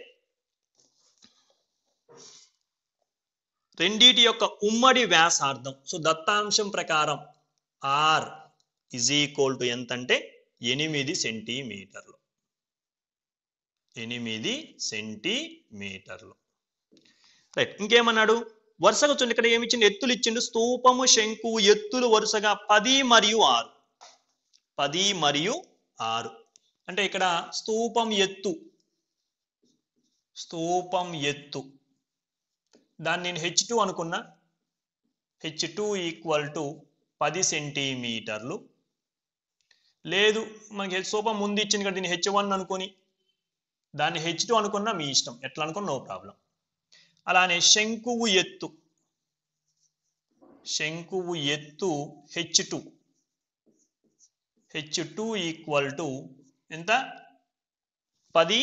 రెండిటి యొక్క ఉమ్మడి వ్యాసార్థం సో దత్తాంశం ప్రకారం ఆర్ ఇజ్ ఈక్వల్ టు ఎంత అంటే ఎనిమిది సెంటీమీటర్లు ఎనిమిది సెంటీమీటర్లు రైట్ ఇంకేమన్నాడు వరుసగా చూడండి ఇక్కడ ఏమి ఇచ్చిండు ఎత్తులు ఇచ్చిండు స్థూపము శంకు ఎత్తులు వరుసగా పది మరియు ఆరు పది మరియు ఆరు అంటే ఇక్కడ స్థూపం ఎత్తు స్థూపం ఎత్తు దాన్ని నేను హెచ్ టూ అనుకున్నా హెచ్ టూ ఈక్వల్ టు పది సెంటీమీటర్లు లేదు మనకి హెచ్ సోపం ముందు ఇచ్చింది కదా దీన్ని హెచ్ వన్ అనుకొని దాన్ని హెచ్ టూ అనుకున్నా మీ ఇష్టం ఎట్లా అనుకున్న నో ప్రాబ్లం అలానే శంకువు ఎత్తు శంకువు ఎత్తు H two H two equal to ఎంత పది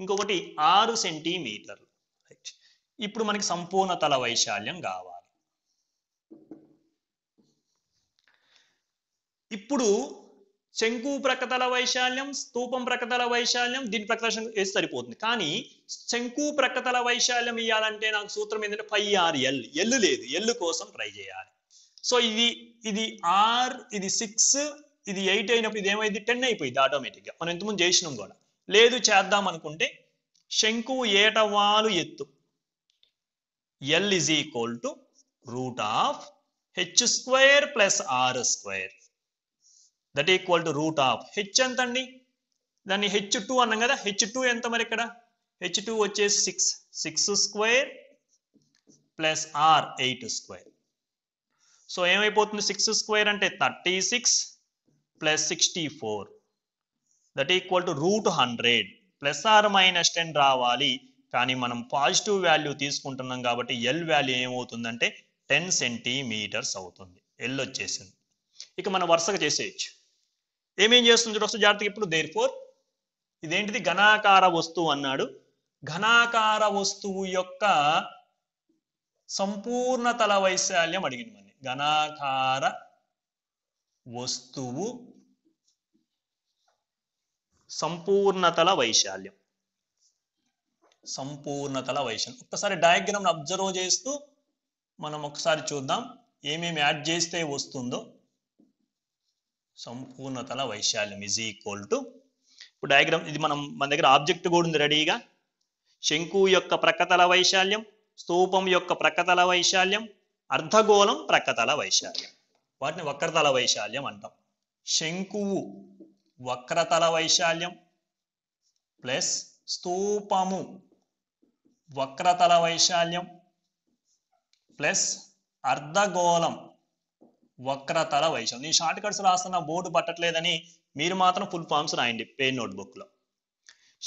ఇంకొకటి ఆరు సెంటీమీటర్లు రైట్ ఇప్పుడు మనకి సంపూర్ణ తల వైశాల్యం కావాలి ఇప్పుడు శంకు ప్రకతల వైశాల్యం స్తూపం ప్రకతల వైశాల్యం దీని ప్రకారం వేసి సరిపోతుంది కానీ శంకు ప్రకతల వైశాల్యం ఇవ్వాలంటే నాకు సూత్రం ఏంటంటే ఫైవ్ ఆర్ ఎల్ ఎల్లు లేదు ఎల్లు కోసం ట్రై చేయాలి సో ఇది ఇది ఆర్ ఇది సిక్స్ ఇది ఎయిట్ అయినప్పుడు ఇది ఏమైంది టెన్ అయిపోయింది ఆటోమేటిక్గా మనం ఇంతకుముందు చేసినాం కూడా లేదు చేద్దాం అనుకుంటే శంకు ఏటవాలు ఎత్తు L is equal to root of H square plus R square that equal to root of H ఎంత అండి దాన్ని హెచ్ టూ అన్నాం కదా హెచ్ టూ ఎంత మరి ఇక్కడ హెచ్ టూ వచ్చేసి six six square plus R eight square so ఏమైపోతుంది సిక్స్ స్క్వేర్ అంటే thirty six plus sixty four that equal to root hundred plus R minus ten రావాలి కానీ మనం పాజిటివ్ వాల్యూ తీసుకుంటున్నాం కాబట్టి ఎల్ వాల్యూ ఏమవుతుందంటే టెన్ సెంటీమీటర్స్ అవుతుంది ఎల్ వచ్చేసింది ఇక మనం వరుసగా చేసేయచ్చు ఏమేం చేస్తుంది చూడొచ్చు జాగ్రత్తగా ఇప్పుడు దేర్ ఫోర్ ఇదేంటిది ఘనాకార వస్తువు అన్నాడు ఘనాకార వస్తువు యొక్క సంపూర్ణ తల వైశాల్యం అడిగింది మనం ఘనాకార వస్తువు సంపూర్ణతల వైశాల్యం సంపూర్ణతల వైషన్ ఒక్కసారి డయాగ్రామ్ని అబ్జర్వ్ చేస్తూ మనం ఒకసారి చూద్దాం ఏమేమి యాడ్ చేస్తే వస్తుందో సంపూర్ణతల వైశాల్యం ఈజ్ ఈక్వల్ టు ఇప్పుడు డయాగ్రామ్ ఇది మనం మన దగ్గర ఆబ్జెక్ట్ కూడా ఉంది రెడీగా శంకు యొక్క ప్రకతల వైశాల్యం స్తూపం యొక్క ప్రకతల వైశాల్యం అర్ధగోళం ప్రకతల వైశాల్యం వాటిని వక్రతల వైశాల్యం అంటాం శంకువు వక్రతల వైశాల్యం ప్లస్ స్తూపము వక్రతల వైశాల్యం ప్లస్ అర్ధగోళం వక్రతల వైశాల్యం నేను షార్ట్ కట్స్ రాస్తున్న బోర్డు పట్టట్లేదని మీరు మాత్రం ఫుల్ ఫామ్స్ రాయండి పెయిన్ లో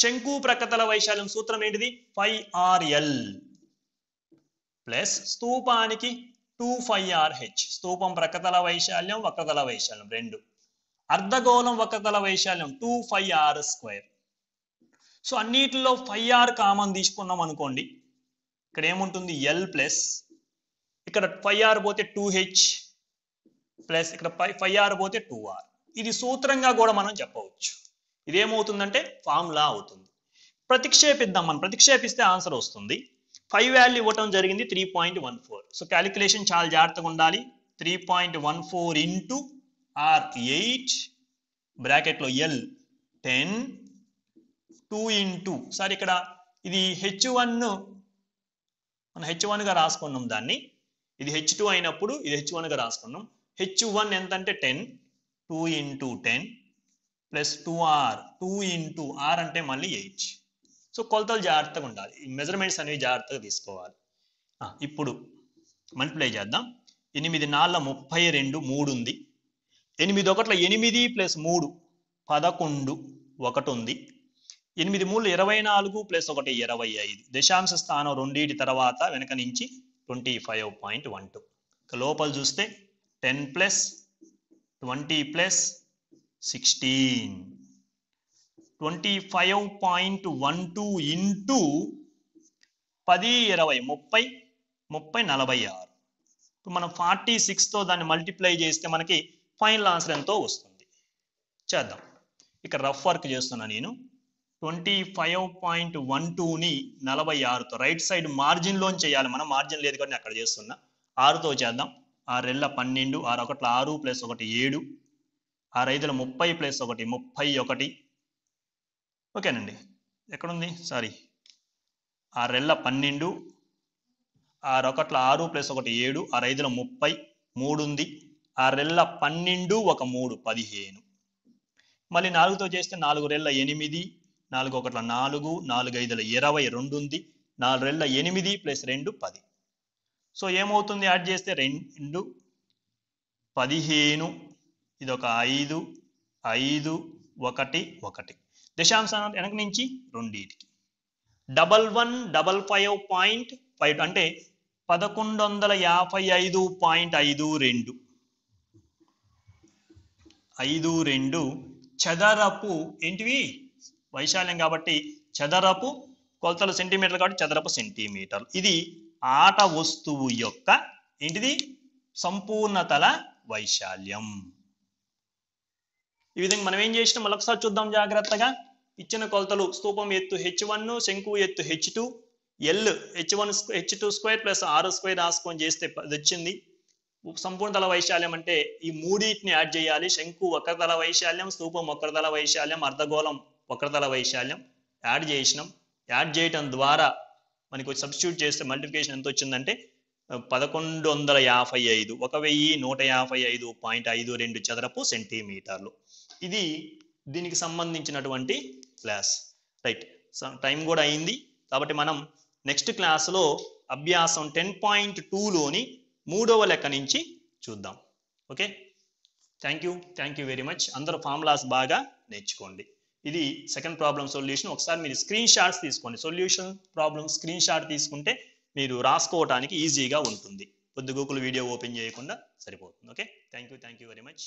శంకు ప్రకతల వైశాల్యం సూత్రం ఏంటిది ఫైవ్ ఆర్ ఎల్ ప్లస్ స్తూపానికి టూ ఫైవ్ ఆర్ హెచ్ స్తూపం ప్రకతల వైశాల్యం వక్రతల వైశాల్యం రెండు అర్ధగోళం వక్రతల వైశాల్యం two five R square so అన్నిటిలో ఫైవ్ ఆర్ కామన్ తీసుకున్నాం అనుకోండి ఇక్కడ ఏముంటుంది ఎల్ ప్లస్ ఇక్కడ ఫైవ్ ఆర్ పోతే టూ హెచ్ ప్లస్ ఇక్కడ ఫైవ్ ఆర్ పోతే టూ ఆర్ ఇది సూత్రంగా కూడా మనం చెప్పవచ్చు ఇదేమవుతుందంటే ఫార్ములా అవుతుంది ప్రతిక్షేపిద్దాం మనం ప్రతిక్షేపిస్తే ఆన్సర్ వస్తుంది ఫైవ్ వాల్యూ ఇవ్వటం జరిగింది three point one four so calculation చాలా జాగ్రత్తగా ఉండాలి three point one four into R eight బ్రాకెట్లో L ten two into sir ఇక్కడ ఇది హెచ్ వన్ మనం హెచ్ వన్గా రాసుకున్నాం దాన్ని ఇది హెచ్ టూ అయినప్పుడు ఇది హెచ్ వన్గా రాసుకున్నాం హెచ్ వన్ ఎంత అంటే ten two into ten plus two R two into R అంటే మళ్ళీ హెచ్ సో కొలతలు జాగ్రత్తగా ఉండాలి ఈ మెజర్మెంట్స్ అనేవి జాగ్రత్తగా తీసుకోవాలి ఇప్పుడు మల్టిప్లై చేద్దాం ఎనిమిది నాలుగు ముప్పై రెండు మూడు ఉంది ఎనిమిది ఒకట్ల ఎనిమిది ప్లస్ మూడు పదకొండు ఒకటి ఉంది ఎనిమిది మూడు ఇరవై నాలుగు ప్లస్ ఒకటి ఇరవై ఐదు దశాంశ స్థానం రెండింటి తర్వాత వెనక నుంచి twenty five point one two లోపల చూస్తే ten plus twenty plus sixteen twenty five point one two into పది ఇరవై ముప్పై ముప్పై నలభై ఆరు ఇప్పుడు మనం ఫార్టీ సిక్స్తో దాన్ని మల్టిప్లై చేస్తే మనకి ఫైనల్ ఆన్సర్ ఎంతో వస్తుంది చేద్దాం ఇక్కడ రఫ్ వర్క్ చేస్తున్నా నేను ట్వంటీ ఫైవ్ పాయింట్ వన్ టూని నలభై ఆరుతో రైట్ సైడ్ మార్జిన్లోని చేయాలి మనం మార్జిన్ లేదు కానీ అక్కడ చేస్తున్నా ఆరుతో చేద్దాం ఆరు రెండుల పన్నెండు ఆరు ఒకట్ల ఆరు ప్లస్ ఒకటి ఏడు ఆరు ఐదుల ముప్పై ప్లస్ ఒకటి ముప్పై ఒకటి ఓకేనండి ఎక్కడుంది సారీ ఆరు రెళ్ళ పన్నెండు ఆరు ఒకట్ల ఆరు ప్లస్ ఒకటి ఏడు ఆరు ఐదుల ముప్పై మూడు ఉంది ఆరు రెండుల పన్నెండు ఒక మూడు పదిహేను మళ్ళీ నాలుగుతో చేస్తే నాలుగు రెళ్ళ ఎనిమిది నాలుగు ఒకట్ల నాలుగు నాలుగు ఐదుల ఇరవై రెండు ఉంది నాలుగు రెండుల ఎనిమిది ప్లస్ రెండు పది సో ఏమవుతుంది యాడ్ చేస్తే రెండు పదిహేను ఇది ఒక ఐదు ఐదు ఒకటి ఒకటి దశాంశం వెనక నుంచి రెండింటికి double one double five point five అంటే పదకొండు వందల యాభై ఐదు పాయింట్ ఐదు రెండు ఐదు రెండు చదరపు ఏంటివి వైశాల్యం కాబట్టి చదరపు కొలతలు సెంటీమీటర్ కాబట్టి చదరపు సెంటీమీటర్ ఇది ఆట వస్తువు యొక్క ఏంటిది సంపూర్ణతల వైశాల్యం ఈ విధంగా మనం ఏం చేసినాం మరొకసారి చూద్దాం జాగ్రత్తగా ఇచ్చిన కొలతలు స్థూపం ఎత్తు హెచ్ వన్ శంకు ఎత్తు H two L H one H two square plus ఆరు స్క్వేర్ రాసుకొని చేస్తే అది వచ్చింది సంపూర్ణతల వైశాల్యం అంటే ఈ మూడింటిని యాడ్ చేయాలి శంకు తల వైశాల్యం స్తూపం తల వైశాల్యం అర్ధగోళం వక్రతల వైశాల్యం యాడ్ చేసినాం యాడ్ చేయటం ద్వారా మనకు సబ్స్టిట్యూట్ చేస్తే మల్టిప్లికేషన్ ఎంత వచ్చిందంటే పదకొండు వందల యాభై ఐదు ఒక వెయ్యి నూట యాభై ఐదు పాయింట్ ఐదు రెండు చదరపు సెంటీమీటర్లు ఇది దీనికి సంబంధించినటువంటి క్లాస్ రైట్ టైం కూడా అయింది కాబట్టి మనం నెక్స్ట్ క్లాస్లో అభ్యాసం టెన్ పాయింట్ టూలోని మూడవ లెక్క నుంచి చూద్దాం okay thank you thank you very much అందరూ ఫార్ములాస్ బాగా నేర్చుకోండి ఇది సెకండ్ ప్రాబ్లం సొల్యూషన్ ఒకసారి మీరు స్క్రీన్ షాట్స్ తీసుకోండి సొల్యూషన్ ప్రాబ్లం స్క్రీన్ షాట్ తీసుకుంటే మీరు రాసుకోవడానికి ఈజీగా ఉంటుంది పొద్దుగోకులు వీడియో ఓపెన్ చేయకుండా సరిపోతుంది okay thank you thank you very much